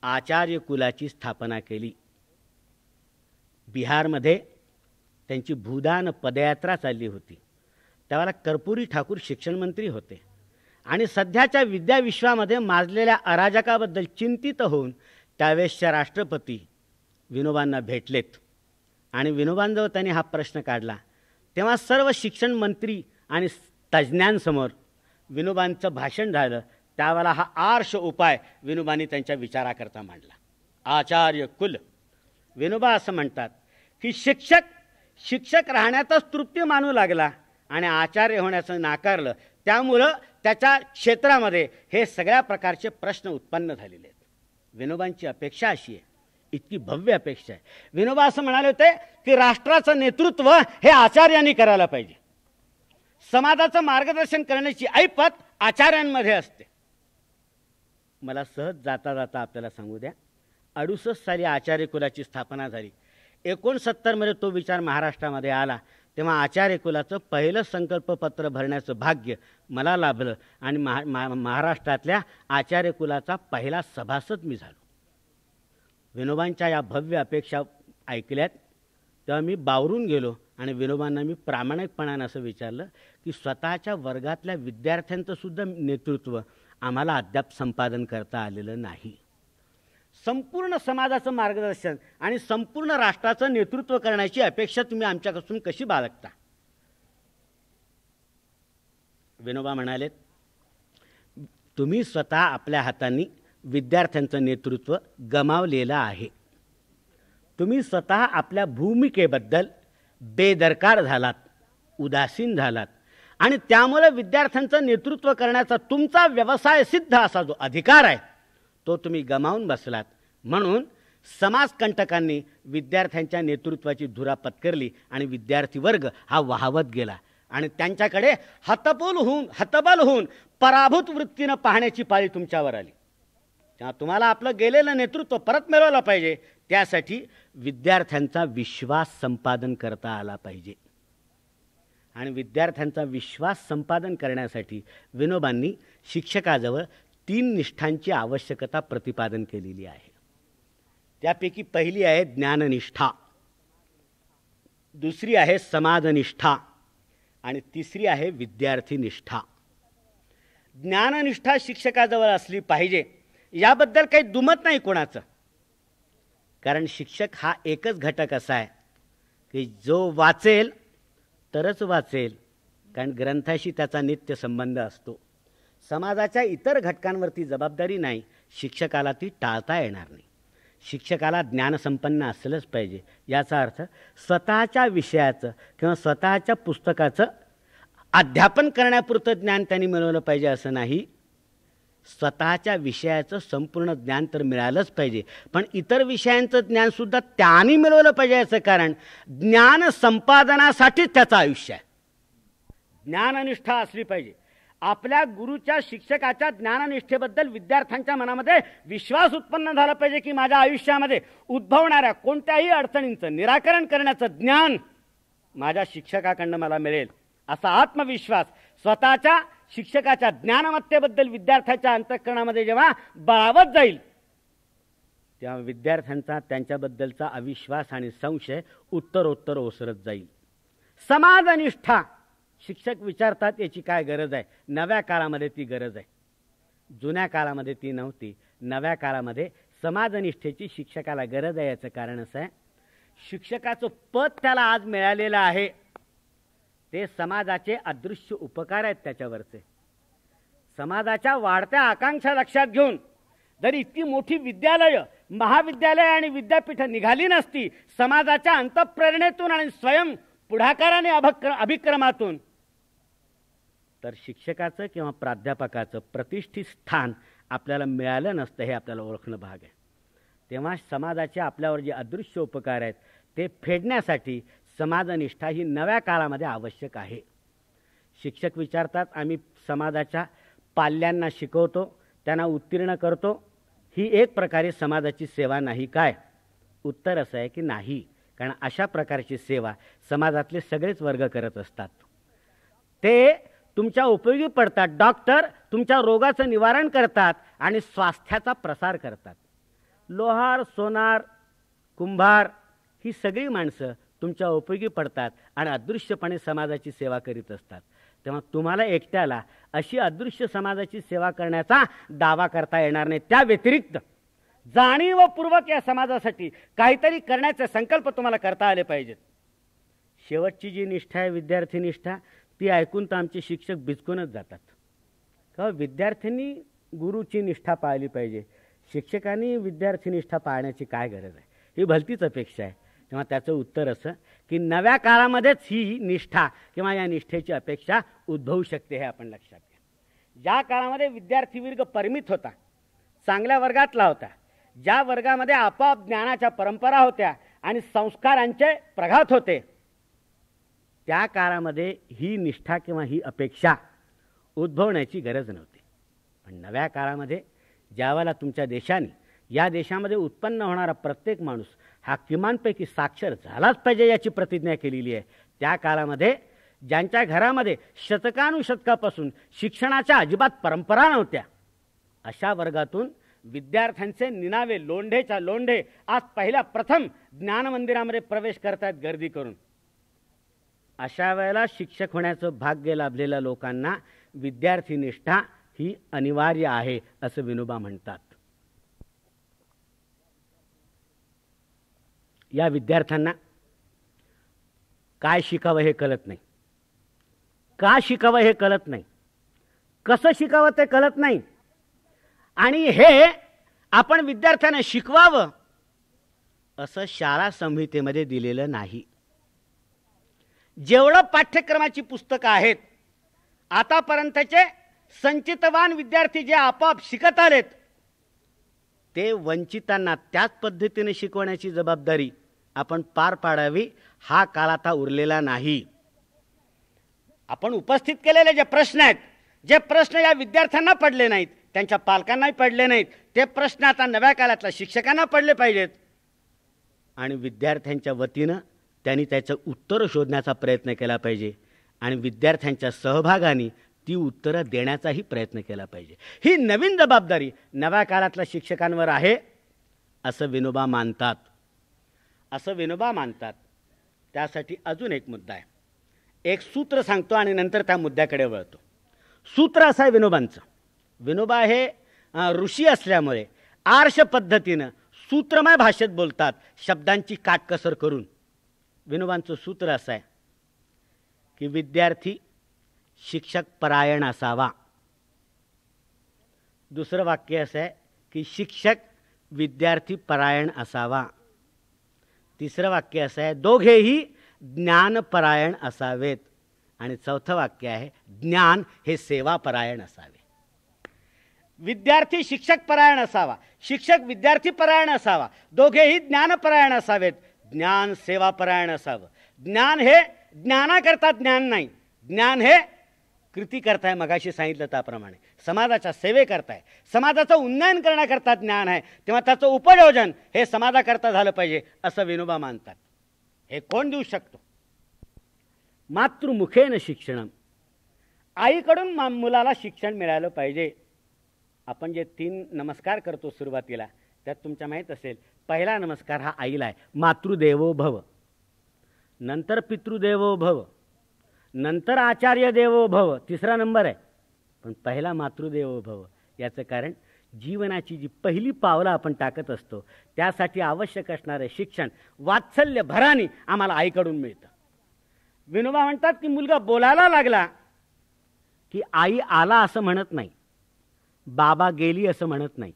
[SPEAKER 1] आचार्य कुलाची स्थापना केली बिहारमध्ये त्यांची भूदान पदयात्रा चालली होती त्यावेळेला कर्पुरी ठाकूर शिक्षणमंत्री होते आणि सध्याच्या विद्याविश्वामध्ये माजलेल्या अराजकाबद्दल चिंतित होऊन त्यावेळेसच्या राष्ट्रपती विनोबांना भेटलेत आणि विनोबांजवळ त्यांनी हा प्रश्न काढला तेव्हा सर्व शिक्षण मंत्री आणि तज्ज्ञांसमोर विनोबांचं भाषण झालं त्यावेळेला हा आर्ष उपाय विनोबानी त्यांच्या विचाराकरता मांडला आचार्य कुल विनोबा असं म्हणतात की शिक्षक शिक्षक राहण्यातच तृप्ती मानू लागला आणि आचार्य होण्याचं नाकारलं त्यामुळं त्याच्या क्षेत्रामध्ये हे सगळ्या प्रकारचे प्रश्न उत्पन्न झालेले आहेत विनोबांची अपेक्षा अशी आहे इतकी भव्य अपेक्षा आहे विनोबा असं म्हणाले होते की राष्ट्राचं नेतृत्व हे आचार्यांनी करायला पाहिजे समाजाचं मार्गदर्शन करण्याची ऐपत आचार्यांमध्ये असते मला सहज जाता जाता आपल्याला सांगू द्या अडुसष्ट साली आचार्य कुलाची स्थापना झाली एकोणसत्तरमध्ये तो विचार महाराष्ट्रामध्ये आला तेव्हा आचार्य कुलाचं पहिलं संकल्पपत्र भरण्याचं भाग्य मला लाभलं आणि महा महाराष्ट्रातल्या आचार्य कुलाचा पहिला सभासद मी झालो विनोबांच्या या भव्य अपेक्षा ऐकल्यात तेव्हा मी बावरून गेलो आणि विनोबांना मी प्रामाणिकपणानं असं विचारलं की स्वतःच्या वर्गातल्या विद्यार्थ्यांचंसुद्धा नेतृत्व आम्हाला अद्याप संपादन करता आलेलं नाही संपूर्ण समाजाचं मार्गदर्शन आणि संपूर्ण राष्ट्राचं नेतृत्व करण्याची अपेक्षा तुम्ही आमच्याकडून कशी बाळगता विनोबा म्हणालेत तुम्ही स्वतः आपल्या हातांनी विद्यार्थ्यांचं नेतृत्व गमावलेलं आहे तुम्ही स्वतः आपल्या भूमिकेबद्दल बेदरकार झालात उदासीन झालात आणि त्यामुळे विद्यार्थ्यांचं नेतृत्व करण्याचा तुमचा व्यवसाय सिद्ध असा जो अधिकार आहे तो तुम्ही गमावून बसलात म्हणून समाजकंटकांनी विद्यार्थ्यांच्या नेतृत्वाची धुरा पत्करली आणि विद्यार्थी वर्ग हा वाहवत गेला आणि त्यांच्याकडे हतबोल होऊन हतबल होऊन पराभूत वृत्तीनं पाहण्याची पाळी तुमच्यावर आली तेव्हा तुम्हाला आपलं गेलेलं नेतृत्व परत मिळवलं पाहिजे त्यासाठी विद्यार्थ्यांचा विश्वास संपादन करता आला पाहिजे आणि विद्यार्थ्यांचा विश्वास संपादन करण्यासाठी विनोबांनी शिक्षकाजवळ तीन निष्ठांची आवश्यकता प्रतिपादन केलेली आहे त्यापैकी पहिली आहे ज्ञाननिष्ठा दुसरी आहे समाजनिष्ठा आणि तिसरी आहे विद्यार्थीनिष्ठा ज्ञाननिष्ठा शिक्षकाजवळ असली पाहिजे याबद्दल काही दुमत नाही कोणाचं कारण शिक्षक हा एकच घटक असा आहे की जो वाचेल तरच वाचेल कारण ग्रंथाशी त्याचा नित्य संबंध असतो समाजाच्या इतर घटकांवरती जबाबदारी नाही शिक्षकाला ती टाळता येणार नाही शिक्षकाला ज्ञानसंपन्न असलंच पाहिजे याचा अर्थ स्वतःच्या विषयाचं किंवा स्वतःच्या पुस्तकाचं अध्यापन करण्यापुरतं ज्ञान त्यांनी मिळवलं पाहिजे असं नाही स्वतःच्या विषयाचं संपूर्ण ज्ञान तर मिळालंच पाहिजे पण इतर विषयांचं ज्ञानसुद्धा त्याने मिळवलं पाहिजे याचं कारण ज्ञान संपादनासाठीच त्याचं आयुष्य आहे ज्ञाननिष्ठा असली पाहिजे आपल्या गुरुच्या शिक्षकाच्या ज्ञाननिष्ठेबद्दल विद्यार्थ्यांच्या मनामध्ये विश्वास उत्पन्न झाला पाहिजे की माझ्या आयुष्यामध्ये उद्भवणाऱ्या कोणत्याही अडचणींचं निराकरण करण्याचं ज्ञान माझ्या शिक्षकाकडनं मला मिळेल असा आत्मविश्वास स्वतःच्या शिक्षकाच्या ज्ञानमत्तेबद्दल विद्यार्थ्याच्या अंतःकरणामध्ये जेव्हा बळावत जाईल तेव्हा विद्यार्थ्यांचा त्यांच्याबद्दलचा अविश्वास आणि संशय उत्तरोत्तर ओसरत जाईल समाजनिष्ठा शिक्षक विचारतात याची काय गरज आहे नव्या काळामध्ये ती गरज आहे जुन्या काळामध्ये ती नव्हती नव्या काळामध्ये समाजनिष्ठेची शिक्षकाला गरज आहे याचं कारण असं आहे शिक्षकाचं पद त्याला आज मिळालेलं आहे ते समाजाचे अदृश्य उपकार आहेत त्याच्यावरचे समाजाच्या वाढत्या आकांक्षा लक्षात घेऊन जर इतकी मोठी विद्यालयं महाविद्यालय आणि विद्यापीठं निघाली नसती समाजाच्या अंतप्रेरणेतून आणि स्वयं पुढाकाराने अभक्र अभिक्रमातून तर शिक्षकाचं किंवा प्राध्यापकाचं प्रतिष्ठित स्थान आपल्याला मिळालं नसतं हे आपल्याला ओळखणं भाग आहे तेव्हा समाजाचे आपल्यावर जे अदृश्य उपकार आहेत ते फेडण्यासाठी समाजनिष्ठा ही नव्या काळामध्ये आवश्यक आहे शिक्षक विचारतात आम्ही समाजाच्या पाल्यांना शिकवतो त्यांना उत्तीर्ण करतो ही एक प्रकारे समाजाची सेवा नाही काय उत्तर असं आहे की नाही कारण अशा प्रकारची सेवा समाजातले सगळेच वर्ग करत असतात ते तुमच्या उपयोगी पडतात डॉक्टर तुमच्या रोगाचं निवारण करतात आणि स्वास्थ्याचा प्रसार करतात लोहार सोनार कुंभार ही सगळी माणसं तुमच्या उपयोगी पडतात आणि अदृश्यपणे समाजाची सेवा करीत असतात तेव्हा तुम्हाला एकट्याला अशी अदृश्य समाजाची सेवा करण्याचा दावा करता येणार नाही त्या व्यतिरिक्त जाणीवपूर्वक या समाजासाठी काहीतरी करण्याचे संकल्प तुम्हाला करता आले पाहिजेत शेवटची जी निष्ठा आहे विद्यार्थी निष्ठा ती ऐकून तर आमचे शिक्षक बिचकूनच जातात का विद्यार्थ्यांनी गुरुची निष्ठा पाळली पाहिजे शिक्षकांनी विद्यार्थी निष्ठा पाळण्याची काय गरज आहे ही भलतीच अपेक्षा आहे तेव्हा त्याचं उत्तर असं की नव्या काळामध्येच ही निष्ठा किंवा या निष्ठेची अपेक्षा उद्भवू शकते हे आपण लक्षात घ्या ज्या काळामध्ये विद्यार्थी वर्ग परिमित होता चांगल्या वर्गातला होता ज्या वर्गामध्ये आपाप ज्ञानाच्या परंपरा होत्या आणि संस्कारांचे प्रघात होते त्या काळामध्ये ही निष्ठा किंवा ही अपेक्षा उद्भवण्याची गरज नव्हती पण नव्या काळामध्ये ज्यावेळेला तुमच्या देशाने या देशामध्ये उत्पन्न होणारा प्रत्येक माणूस हा किमानपैकी साक्षर झालाच पाहिजे याची प्रतिज्ञा केलेली आहे त्या काळामध्ये ज्यांच्या घरामध्ये शतकानुशतकापासून शिक्षणाच्या अजिबात परंपरा नव्हत्या अशा वर्गातून विद्यार्थ्यांचे निनावे लोंढेच्या लोंढे आज पहिल्या प्रथम ज्ञान मंदिरामध्ये प्रवेश करतायत गर्दी करून अशा वेळेला शिक्षक होण्याचं भाग्य लाभलेल्या लोकांना विद्यार्थी निष्ठा ही अनिवार्य आहे असं विनोबा म्हणतात या विद्यार्थ्यांना काय शिकावं हे कळत नाही का शिकावं हे कळत नाही कसं शिकावं ते कळत नाही आणि हे आपण विद्यार्थ्यांना शिकवावं असं शाळा संहितेमध्ये दिलेलं नाही जेवढं पाठ्यक्रमाची पुस्तकं आहेत आतापर्यंतचे संचितवान विद्यार्थी जे आपाप शिकत आलेत ते वंचितांना त्याच पद्धतीने शिकवण्याची जबाबदारी आपण पार पाडावी हा काळ आता उरलेला नाही आपण उपस्थित केलेले जे प्रश्न आहेत जे प्रश्न या विद्यार्थ्यांना पडले नाहीत त्यांच्या पालकांनाही पडले नाहीत ते प्रश्न आता नव्या काळातल्या शिक्षकांना पडले पाहिजेत आणि विद्यार्थ्यांच्या वतीनं त्यांनी त्याचं उत्तर शोधण्याचा प्रयत्न केला पाहिजे आणि विद्यार्थ्यांच्या सहभागाने ती उत्तरं देण्याचाही प्रयत्न केला पाहिजे ही नवीन जबाबदारी नव्या काळातल्या शिक्षकांवर आहे असं विनोबा मानतात असं विनोबा मानतात त्यासाठी अजून एक मुद्दा आहे एक सूत्र सांगतो आणि नंतर त्या मुद्द्याकडे वळतो सूत्र असं आहे विनोबांचं विनोबा हे ऋषी असल्यामुळे आर्ष पद्धतीनं सूत्रमय भाषेत बोलतात शब्दांची काटकसर करून विनोबांचं सूत्र असं आहे की विद्यार्थी शिक्षक परायण असावा दुसरं वाक्य असं आहे की शिक्षक विद्यार्थी परायण असावा तिसरं वाक्य असं आहे दोघेही ज्ञानपरायण असावेत आणि चौथं वाक्य आहे ज्ञान हे सेवापरायण असावे विद्यार्थी शिक्षक परायण असावा शिक्षक विद्यार्थी परायण असावा दोघेही ज्ञानपरायण असावेत ज्ञान सेवापरायण असावं ज्ञान हे ज्ञानाकरता ज्ञान नाही ज्ञान हे कृती करताय मगाशी सांगितलं त्याप्रमाणे समाजाच्या सेवे करताय समाजाचं उन्नयन करण्याकरता ज्ञान आहे तेव्हा त्याचं उपयोजन हे समाजाकरता झालं पाहिजे असं विनोबा मानतात हे कोण देऊ शकतो मातृमुखेनं शिक्षण आईकडून मा मुलाला शिक्षण मिळालं पाहिजे आपण जे तीन नमस्कार करतो सुरुवातीला त्यात तुमच्या माहीत असेल पहिला नमस्कार हा आईला आहे मातृदेवो भव नंतर पितृदेवो भव नंतर आचार्य देवो भव तिसरा नंबर आहे पण पहिला मातृदेव भव याचं कारण जीवनाची जी पहिली पावलं आपण टाकत असतो त्यासाठी आवश्यक असणारं शिक्षण वात्सल्य भराने आम्हाला आईकडून मिळतं विनोबा म्हणतात की मुलगा बोलायला लागला की आई आला असं म्हणत नाही बाबा गेली असं म्हणत नाही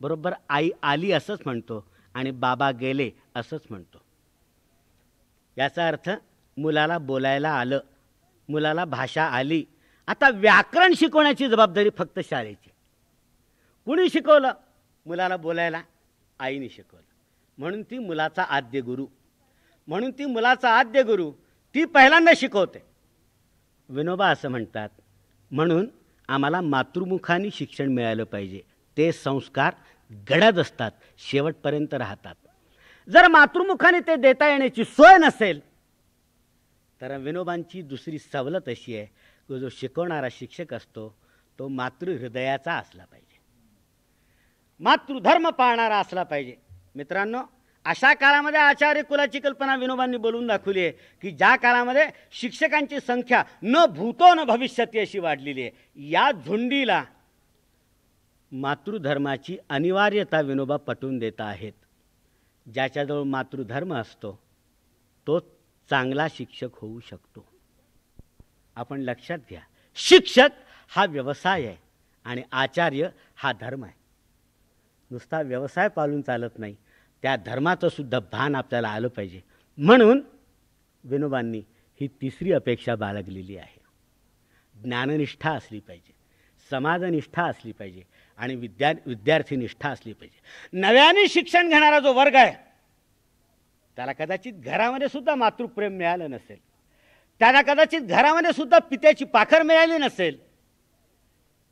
[SPEAKER 1] बरोबर आई आली असंच म्हणतो आणि बाबा गेले असंच म्हणतो याचा अर्थ मुलाला बोलायला आलं मुलाला भाषा आली आता व्याकरण शिकवण्याची जबाबदारी फक्त शाळेची कुणी शिकवलं मुलाला बोलायला आईने शिकवलं म्हणून ती मुलाचा आद्य गुरु म्हणून ती मुलाचा आद्य गुरु ती पहिल्यांदा शिकवते विनोबा असं म्हणतात म्हणून आम्हाला मातृमुखाने शिक्षण मिळालं पाहिजे ते संस्कार गडद असतात शेवटपर्यंत राहतात जर मातृमुखाने ते देता येण्याची सोय नसेल तर विनोबांची दुसरी सवलत अशी आहे तो जो शिकवणारा शिक्षक असतो तो मातृहृदयाचा असला पाहिजे मातृधर्म पाळणारा असला पाहिजे मित्रांनो अशा काळामध्ये आचार्य कुलाची कल्पना विनोबांनी बोलून दाखवली आहे की ज्या काळामध्ये शिक्षकांची संख्या न भूतो न भविष्यती अशी वाढलेली आहे या झुंडीला मातृधर्माची अनिवार्यता विनोबा पटवून देत आहेत ज्याच्याजवळ मातृधर्म असतो तो चांगला शिक्षक होऊ शकतो आपण लक्षात घ्या शिक्षक हा व्यवसाय आहे आणि आचार्य हा धर्म आहे नुसता व्यवसाय पाळून चालत नाही त्या धर्माचं सुद्धा भान आपल्याला आलं पाहिजे म्हणून विनोबांनी ही तिसरी अपेक्षा बाळगलेली आहे ज्ञाननिष्ठा असली पाहिजे समाजनिष्ठा असली पाहिजे आणि विद्या विद्यार्थी निष्ठा असली पाहिजे नव्याने शिक्षण घेणारा जो वर्ग आहे त्याला कदाचित घरामध्ये सुद्धा मातृप्रेम मिळालं नसेल त्याला कदाचित घरामध्ये सुद्धा पित्याची पाखर मिळाली नसेल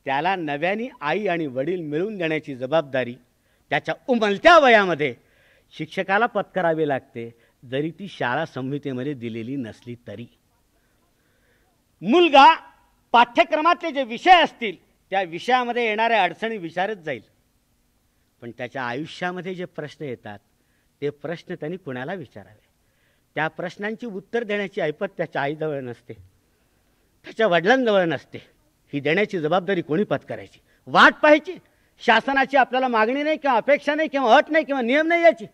[SPEAKER 1] त्याला नव्याने आई आणि वडील मिळवून देण्याची जबाबदारी त्याच्या उमलत्या वयामध्ये शिक्षकाला पत्करावे लागते जरी ती शाळा संहितेमध्ये दिलेली नसली तरी मुलगा पाठ्यक्रमातले जे विषय असतील त्या विषयामध्ये येणाऱ्या अडचणी विचारत जाईल पण त्याच्या आयुष्यामध्ये जे प्रश्न येतात ते प्रश्न त्यांनी कुणाला विचारावे त्या प्रश्नांची उत्तर देण्याची ऐपत त्याच्या आईजवळ नसते त्याच्या वडिलांजवळ नसते ही देण्याची जबाबदारी कोणी पत्करायची वाट पाहायची शासनाची आपल्याला मागणी नाही किंवा अपेक्षा नाही किंवा अट नाही किंवा नियम नाही याची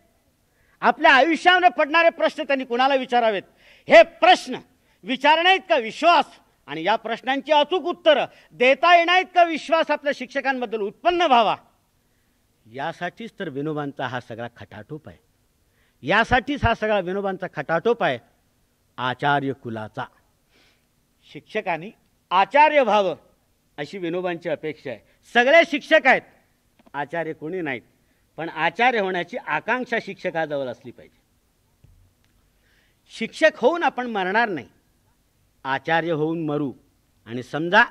[SPEAKER 1] आपल्या आयुष्यामध्ये पडणारे प्रश्न त्यांनी कुणाला विचारावेत हे प्रश्न विचारण्यात का विश्वास आणि या प्रश्नांची अचूक उत्तरं देता येणार का विश्वास आपल्या शिक्षकांबद्दल उत्पन्न व्हावा यासाठीच तर विनोबांचा हा सगळा खटाटोप आहे यासाठीच हा सगळा विनोबांचा खटाटोप आहे आचार्य कुलाचा शिक्षकांनी आचार्य भाव अशी विनोबांची अपेक्षा आहे सगळे शिक्षक आहेत आचार्य कोणी नाहीत पण आचार्य होण्याची आकांक्षा शिक्षकाजवळ असली पाहिजे शिक्षक होऊन आपण मरणार नाही आचार्य होऊन मरू आणि समजा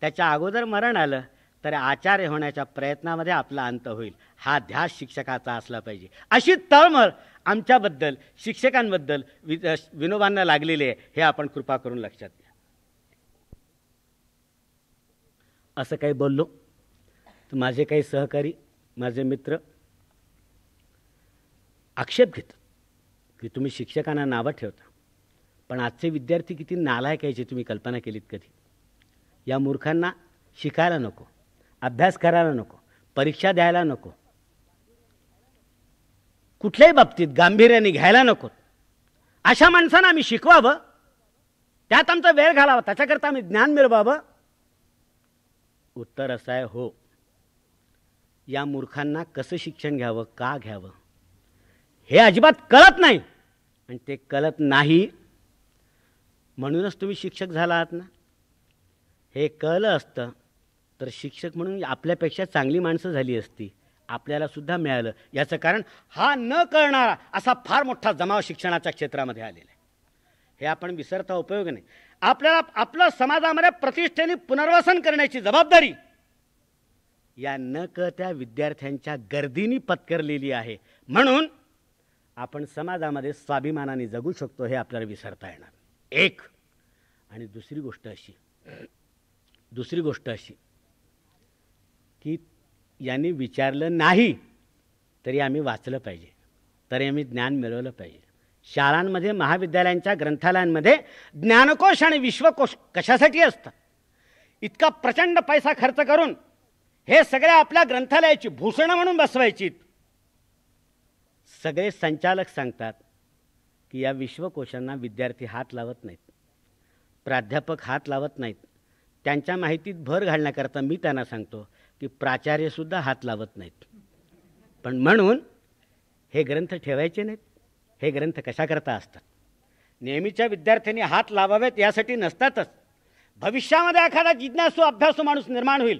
[SPEAKER 1] त्याच्या अगोदर मरण आलं तर आचार्य होण्याच्या प्रयत्नामध्ये आपला अंत होईल हा ध्यास शिक्षकाचा असला पाहिजे अशी तळमळ आमच्याबद्दल शिक्षकांबद्दल वि विनोबांना लागलेले आहे हे आपण कृपा करून लक्षात घ्या असं काही बोललो तर माझे काही सहकारी माझे मित्र आक्षेप घेतात की तुम्ही शिक्षकांना नावं ठेवता पण आजचे विद्यार्थी किती नालायक यायचे तुम्ही कल्पना केलीत कधी या मूर्खांना शिकायला नको अभ्यास करायला नको परीक्षा द्यायला नको कुठल्याही बाबतीत गांभीर्याने घ्यायला नको अशा माणसांना आम्ही शिकवावं त्यात आमचा वेळ घालावा त्याच्याकरता आम्ही ज्ञान मिळवावं उत्तर असं आहे हो या मूर्खांना कसं शिक्षण घ्यावं का घ्यावं हे अजिबात कळत नाही आणि ते कळत नाही म्हणूनच तुम्ही शिक्षक झाला आहात ना हे कळलं असतं तर शिक्षक म्हणून आपल्यापेक्षा चांगली माणसं झाली असती आपल्याला सुद्धा मिळालं याचं कारण हा न कळणारा असा फार मोठा जमाव शिक्षणाच्या क्षेत्रामध्ये आलेला आहे हे आपण विसरता उपयोग नाही आपल्याला आपलं समाजामध्ये प्रतिष्ठेने पुनर्वसन करण्याची जबाबदारी या न कळत्या विद्यार्थ्यांच्या गर्दीने पत्करलेली आहे म्हणून आपण समाजामध्ये स्वाभिमानाने जगू शकतो हे आपल्याला विसरता येणार एक आणि दुसरी गोष्ट अशी दुसरी गोष्ट अशी की यांनी विचारलं नाही तरी आम्ही वाचलं पाहिजे तरी आम्ही ज्ञान मिळवलं पाहिजे शाळांमध्ये महाविद्यालयांच्या ग्रंथालयांमध्ये ज्ञानकोश आणि विश्वकोश कशासाठी असतात इतका प्रचंड पैसा खर्च करून हे सगळ्या आपल्या ग्रंथालयाची भूषणं म्हणून बसवायची सगळे संचालक सांगतात की या विश्वकोशांना विद्यार्थी हात लावत नाहीत प्राध्यापक हात लावत नाहीत त्यांच्या माहितीत भर घालण्याकरता मी त्यांना सांगतो की प्राचार्यसुद्धा हात लावत नाहीत पण म्हणून हे ग्रंथ ठेवायचे नाहीत हे ग्रंथ कशाकरता असतात नेहमीच्या विद्यार्थ्यांनी हात लावावेत यासाठी नसतातच भविष्यामध्ये एखादा जिज्ञासू अभ्यासू माणूस निर्माण होईल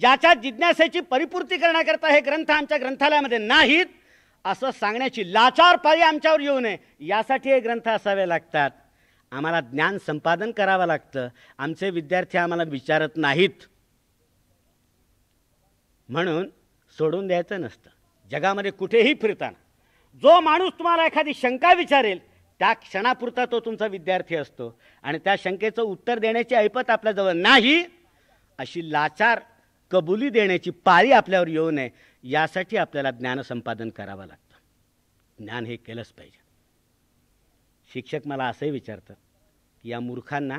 [SPEAKER 1] ज्याच्या जिज्ञासेची परिपूर्ती करण्याकरता हे ग्रंथ आमच्या ग्रंथालयामध्ये नाहीत असं सांगण्याची लाचार पाळी आमच्यावर येऊ नये यासाठी हे ग्रंथ असावे लागतात आम्हाला ज्ञान संपादन करावं लागतं आमचे विद्यार्थी आम्हाला विचारत नाहीत म्हणून सोडून द्यायचं नसतं जगामध्ये कुठेही फिरताना जो माणूस तुम्हाला एखादी शंका विचारेल त्या क्षणापुरता तो तुमचा विद्यार्थी असतो आणि त्या शंकेचं उत्तर देण्याची ऐपत आपल्याजवळ नाही अशी लाचार कबुली देण्याची पाळी आपल्यावर येऊ नये यासाठी आपल्याला ज्ञानसंपादन करावं लागतं ज्ञान हे केलंच पाहिजे शिक्षक मला असंही विचारतं की या मूर्खांना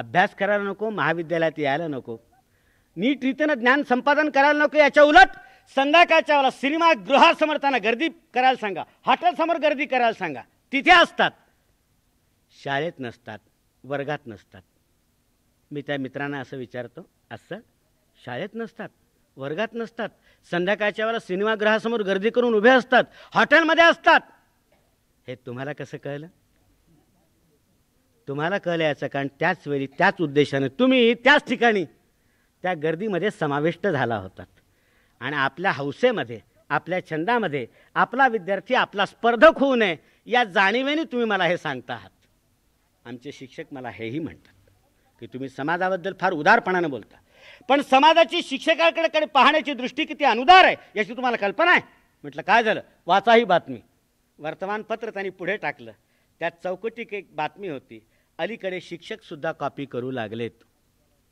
[SPEAKER 1] अभ्यास करायला नको महाविद्यालयात यायला नको नीट रीतीनं ज्ञान संपादन करायला नको याच्या उलट संध्याकाळच्या वेळेला सिनेमागृहात त्यांना गर्दी करायला सांगा हॉटेलसमोर गर्दी करायला सांगा तिथे असतात शाळेत नसतात वर्गात नसतात मी त्या मित्रांना असं विचारतो असं शाळेत नसतात वर्गात नसतात संध्याकाळच्या वेळेला सिनेमागृहासमोर गर्दी करून उभे असतात हॉटेलमध्ये असतात हे तुम्हाला कसं कळलं तुम्हाला कळलं याचं कारण त्याच वेळी त्याच उद्देशाने तुम्ही त्याच ठिकाणी त्या गर्दीमध्ये समाविष्ट झाला होता आणि आपल्या हौसेमध्ये आपल्या छंदामध्ये आपला विद्यार्थी आपला स्पर्धक होऊ नये या जाणीवेने तुम्ही मला हे सांगता आहात आमचे शिक्षक मला हेही म्हणतात की तुम्ही समाजाबद्दल फार उदारपणाने बोलता पण समाजाची शिक्षकाकडे कडे पाहण्याची दृष्टी किती अनुदार आहे याची तुम्हाला कल्पना आहे म्हटलं काय झालं वाचा ही बातमी वर्तमानपत्र त्यांनी पुढे टाकलं त्यात चौकटीक एक बातमी होती अलीकडे शिक्षकसुद्धा कॉपी करू लागलेत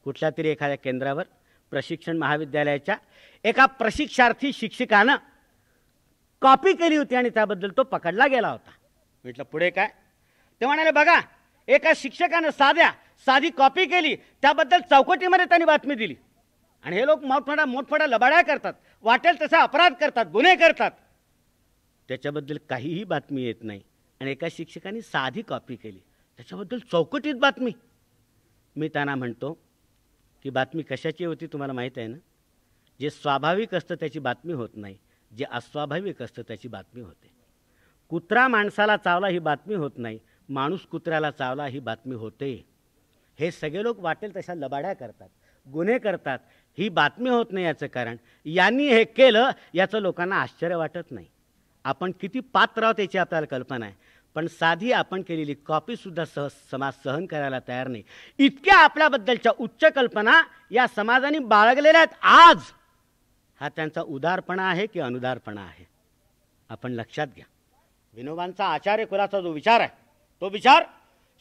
[SPEAKER 1] कुठल्या तरी एखाद्या केंद्रावर प्रशिक्षण महाविद्यालयाच्या एका प्रशिक्षार्थी शिक्षकानं कॉपी केली होती आणि त्याबद्दल तो पकडला गेला होता म्हटलं पुढे काय ते म्हणाले बघा एका शिक्षकानं साध्या साधी कॉपी केली त्याबद्दल चौकटीमध्ये त्यांनी बातमी दिली आणि हे लोक मोठमोठा मोठमोठा लबाड्या करतात वाटेल तसा अपराध करतात गुन्हे करतात त्याच्याबद्दल काहीही बातमी येत नाही आणि एका शिक्षकाने साधी कॉपी केली त्याच्याबद्दल चौकटीत बातमी मी त्यांना म्हणतो ही बातमी कशाची होती तुम्हाला माहीत आहे ना जे स्वाभाविक असतं त्याची बातमी होत नाही जे अस्वाभाविक असतं त्याची बातमी होते कुत्रा माणसाला चावला ही बातमी होत नाही माणूस कुत्र्याला चावला ही बातमी होते हे सगळे लोक वाटेल तशा लबाड्या करतात गुन्हे करतात ही बातमी होत नाही याचं कारण यांनी हे केलं याचं लोकांना आश्चर्य वाटत नाही आपण किती पात्र आहोत याची आपल्याला कल्पना आहे पण साधी आपण केलेली कॉपीसुद्धा सह समाज सहन करायला तयार नाही इतक्या आपल्याबद्दलच्या उच्च कल्पना या समाजाने बाळगलेल्या आहेत आज हा त्यांचा उदारपणा आहे की अनुदारपणा आहे आपण लक्षात घ्या विनोबांचा आचार्य कुलाचा जो विचार आहे तो विचार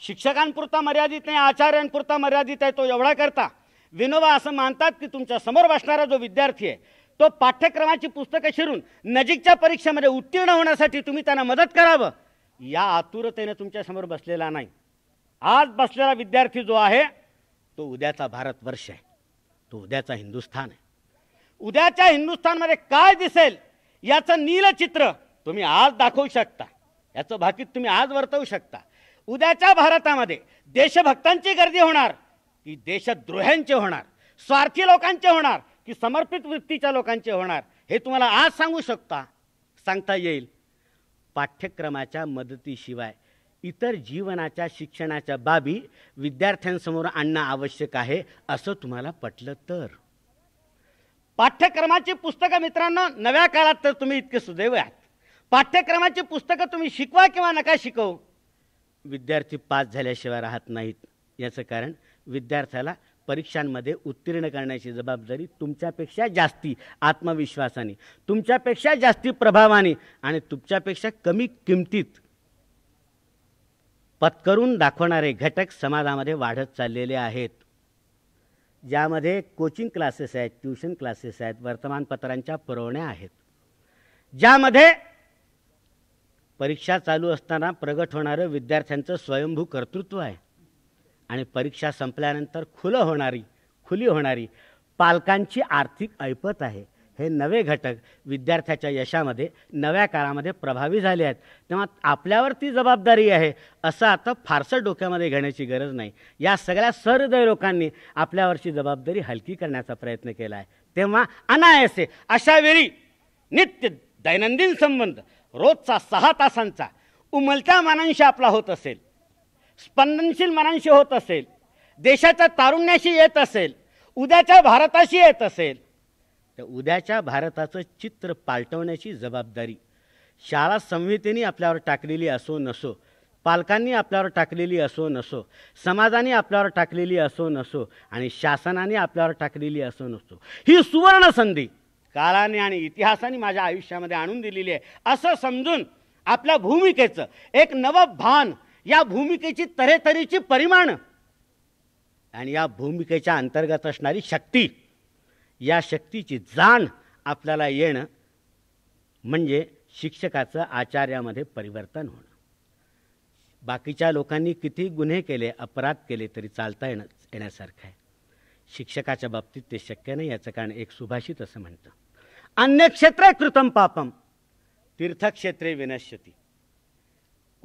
[SPEAKER 1] शिक्षकांपुरता मर्यादित नाही आचार्यांपुरता मर्यादित आहे तो एवढा करता विनोबा असं मानतात की तुमच्या समोर बसणारा जो विद्यार्थी आहे तो पाठ्यक्रमाची पुस्तकं शिरून नजीकच्या परीक्षेमध्ये उत्तीर्ण होण्यासाठी तुम्ही त्यांना मदत करावं या आतुरतेने तुमच्यासमोर बसलेला नाही आज बसलेला विद्यार्थी जो आहे तो उद्याचा भारतवर्ष आहे तो उद्याचा हिंदुस्थान आहे उद्याच्या हिंदुस्थानमध्ये काय दिसेल याचं नीलचित्र तुम्ही आज दाखवू शकता याचं भाकीत तुम्ही आज वर्तवू शकता उद्याच्या भारतामध्ये देशभक्तांची गर्दी होणार की देशद्रोह्यांचे होणार स्वार्थी लोकांचे होणार की समर्पित वृत्तीच्या लोकांचे होणार हे तुम्हाला आज सांगू शकता सांगता येईल पाठ्यक्रमाच्या मदतीशिवाय इतर जीवनाच्या शिक्षणाच्या बाबी विद्यार्थ्यांसमोर आणणं आवश्यक आहे असं तुम्हाला पटलं तर पाठ्यक्रमाची पुस्तकं मित्रांनो नव्या काळात तर तुम्ही इतके सुदैव आहात पाठ्यक्रमाची पुस्तकं तुम्ही शिकवा किंवा नका शिकवू विद्यार्थी पास झाल्याशिवाय राहत नाहीत याचं कारण विद्यार्थ्याला परीक्षांमध्ये उत्तीर्ण करण्याची जबाबदारी तुमच्यापेक्षा जास्ती आत्मविश्वासाने तुमच्यापेक्षा जास्ती प्रभावाने आणि तुमच्यापेक्षा कमी किमतीत पत्करून दाखवणारे घटक समाजामध्ये वाढत चाललेले आहेत ज्यामध्ये कोचिंग क्लासेस आहेत ट्युशन क्लासेस आहेत वर्तमानपत्रांच्या पुरवण्या आहेत ज्यामध्ये परीक्षा चालू असताना प्रगट होणारं विद्यार्थ्यांचं स्वयंभू कर्तृत्व आहे आणि परीक्षा संपल्यानंतर खुलं होणारी खुली होणारी पालकांची आर्थिक ऐपत आहे हे नवे घटक विद्यार्थ्याच्या यशामध्ये नव्या काळामध्ये प्रभावी झाले आहेत तेव्हा आपल्यावर ती जबाबदारी आहे असं आता फारसं डोक्यामध्ये घेण्याची गरज नाही या सगळ्या सहृदय लोकांनी आपल्यावरची जबाबदारी हलकी करण्याचा प्रयत्न केला आहे तेव्हा अनायसे वेळी नित्य दैनंदिन संबंध रोजचा सहा तासांचा उमलत्या मानांशी आपला होत असेल स्पंदनशील मनांशी होत असेल देशाच्या तारुण्याशी येत असेल उद्याच्या भारताशी येत असेल तर उद्याच्या भारताचं चित्र पालटवण्याची जबाबदारी शाळा संहितेने आपल्यावर टाकलेली असो नसो पालकांनी आपल्यावर टाकलेली असो नसो समाजाने आपल्यावर टाकलेली असो नसो आणि शासनाने आपल्यावर टाकलेली असो नसो ही सुवर्ण संधी काळाने आणि इतिहासाने माझ्या आयुष्यामध्ये आणून दिलेली आहे असं समजून आपल्या भूमिकेचं एक नवं भान या भूमिकेची तऱ्हेतऱ्हेची परिमाण आणि या भूमिकेच्या अंतर्गत असणारी शक्ती या शक्तीची जाण आपल्याला येणं म्हणजे शिक्षकाचं आचार्यामध्ये परिवर्तन होणं बाकीच्या लोकांनी किती गुन्हे केले अपराध केले तरी चालता येणं येण्यासारखं आहे शिक्षकाच्या बाबतीत ते शक्य नाही याचं कारण एक सुभाषित असं म्हणतं अन्य क्षेत्र कृतम पापम तीर्थक्षेत्रे विनश्यती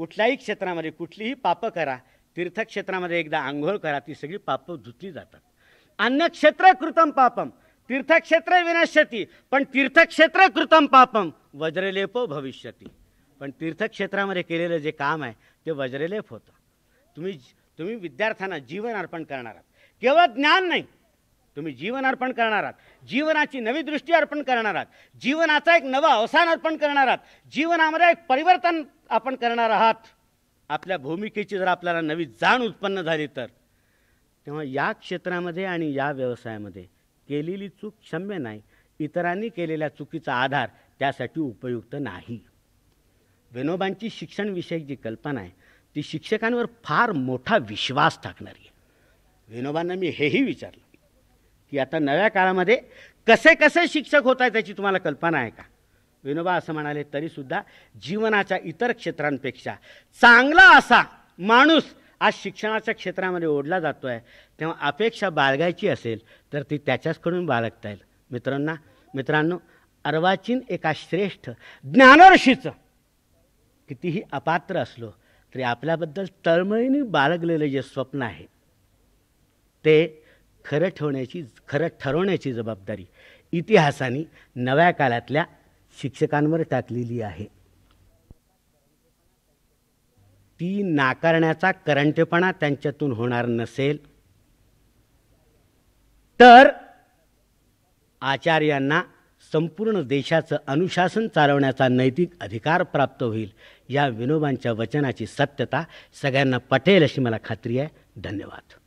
[SPEAKER 1] कुठल्याही क्षेत्रामध्ये कुठलीही पापं करा तीर्थक्षेत्रामध्ये एकदा आंघोळ करा ती सगळी पापं धुतली जातात अन्नक्षेत्र कृतम पापम तीर्थक्षेत्र विनश्यती पण तीर्थक्षेत्र कृतम पापम वज्रलेपो भविष्यती पण तीर्थक्षेत्रामध्ये केलेलं जे काम आहे ते वज्रलेप होतं तुम्ही तुम्ही विद्यार्थ्यांना जीवन अर्पण करणार आहात केवळ ज्ञान नाही तुम्ही जीवन अर्पण करणार आहात जीवनाची नवी दृष्टी अर्पण करणार आहात जीवनाचा एक नवा अवसान अर्पण करणार आहात जीवनामध्ये एक परिवर्तन आपण करणार आहात आपल्या भूमिकेची जर आपल्याला नवी जाण उत्पन्न झाली तर तेव्हा या क्षेत्रामध्ये आणि या व्यवसायामध्ये केलेली चूक क्षम्य नाही इतरांनी केलेल्या चुकीचा आधार त्यासाठी उपयुक्त नाही विनोबांची शिक्षणविषयक जी कल्पना आहे ती शिक्षकांवर फार मोठा विश्वास टाकणारी आहे विनोबांना मी हेही विचारलं की आता नव्या काळामध्ये कसे कसे शिक्षक होत आहे त्याची तुम्हाला कल्पना आहे का विनोबा असं म्हणाले तरीसुद्धा जीवनाच्या इतर क्षेत्रांपेक्षा चांगला असा माणूस आज शिक्षणाच्या क्षेत्रामध्ये ओढला जातो आहे तेव्हा अपेक्षा बाळगायची असेल तर ती त्याच्याचकडून बाळगता येईल मित्रांना मित्रांनो अर्वाचीन एका श्रेष्ठ ज्ञानर्षीचं कितीही अपात्र असलो तरी आपल्याबद्दल तळमळीने बाळगलेलं जे स्वप्न आहे ते खरं ठेवण्याची खरं ठरवण्याची जबाबदारी इतिहासाने नव्या काळातल्या शिक्षकांवर टाकलेली आहे ती नाकारण्याचा करंटेपणा त्यांच्यातून होणार नसेल तर आचार्यांना संपूर्ण देशाचं अनुशासन चालवण्याचा नैतिक अधिकार प्राप्त होईल या विनोबांच्या वचनाची सत्यता सगळ्यांना पटेल अशी मला खात्री आहे धन्यवाद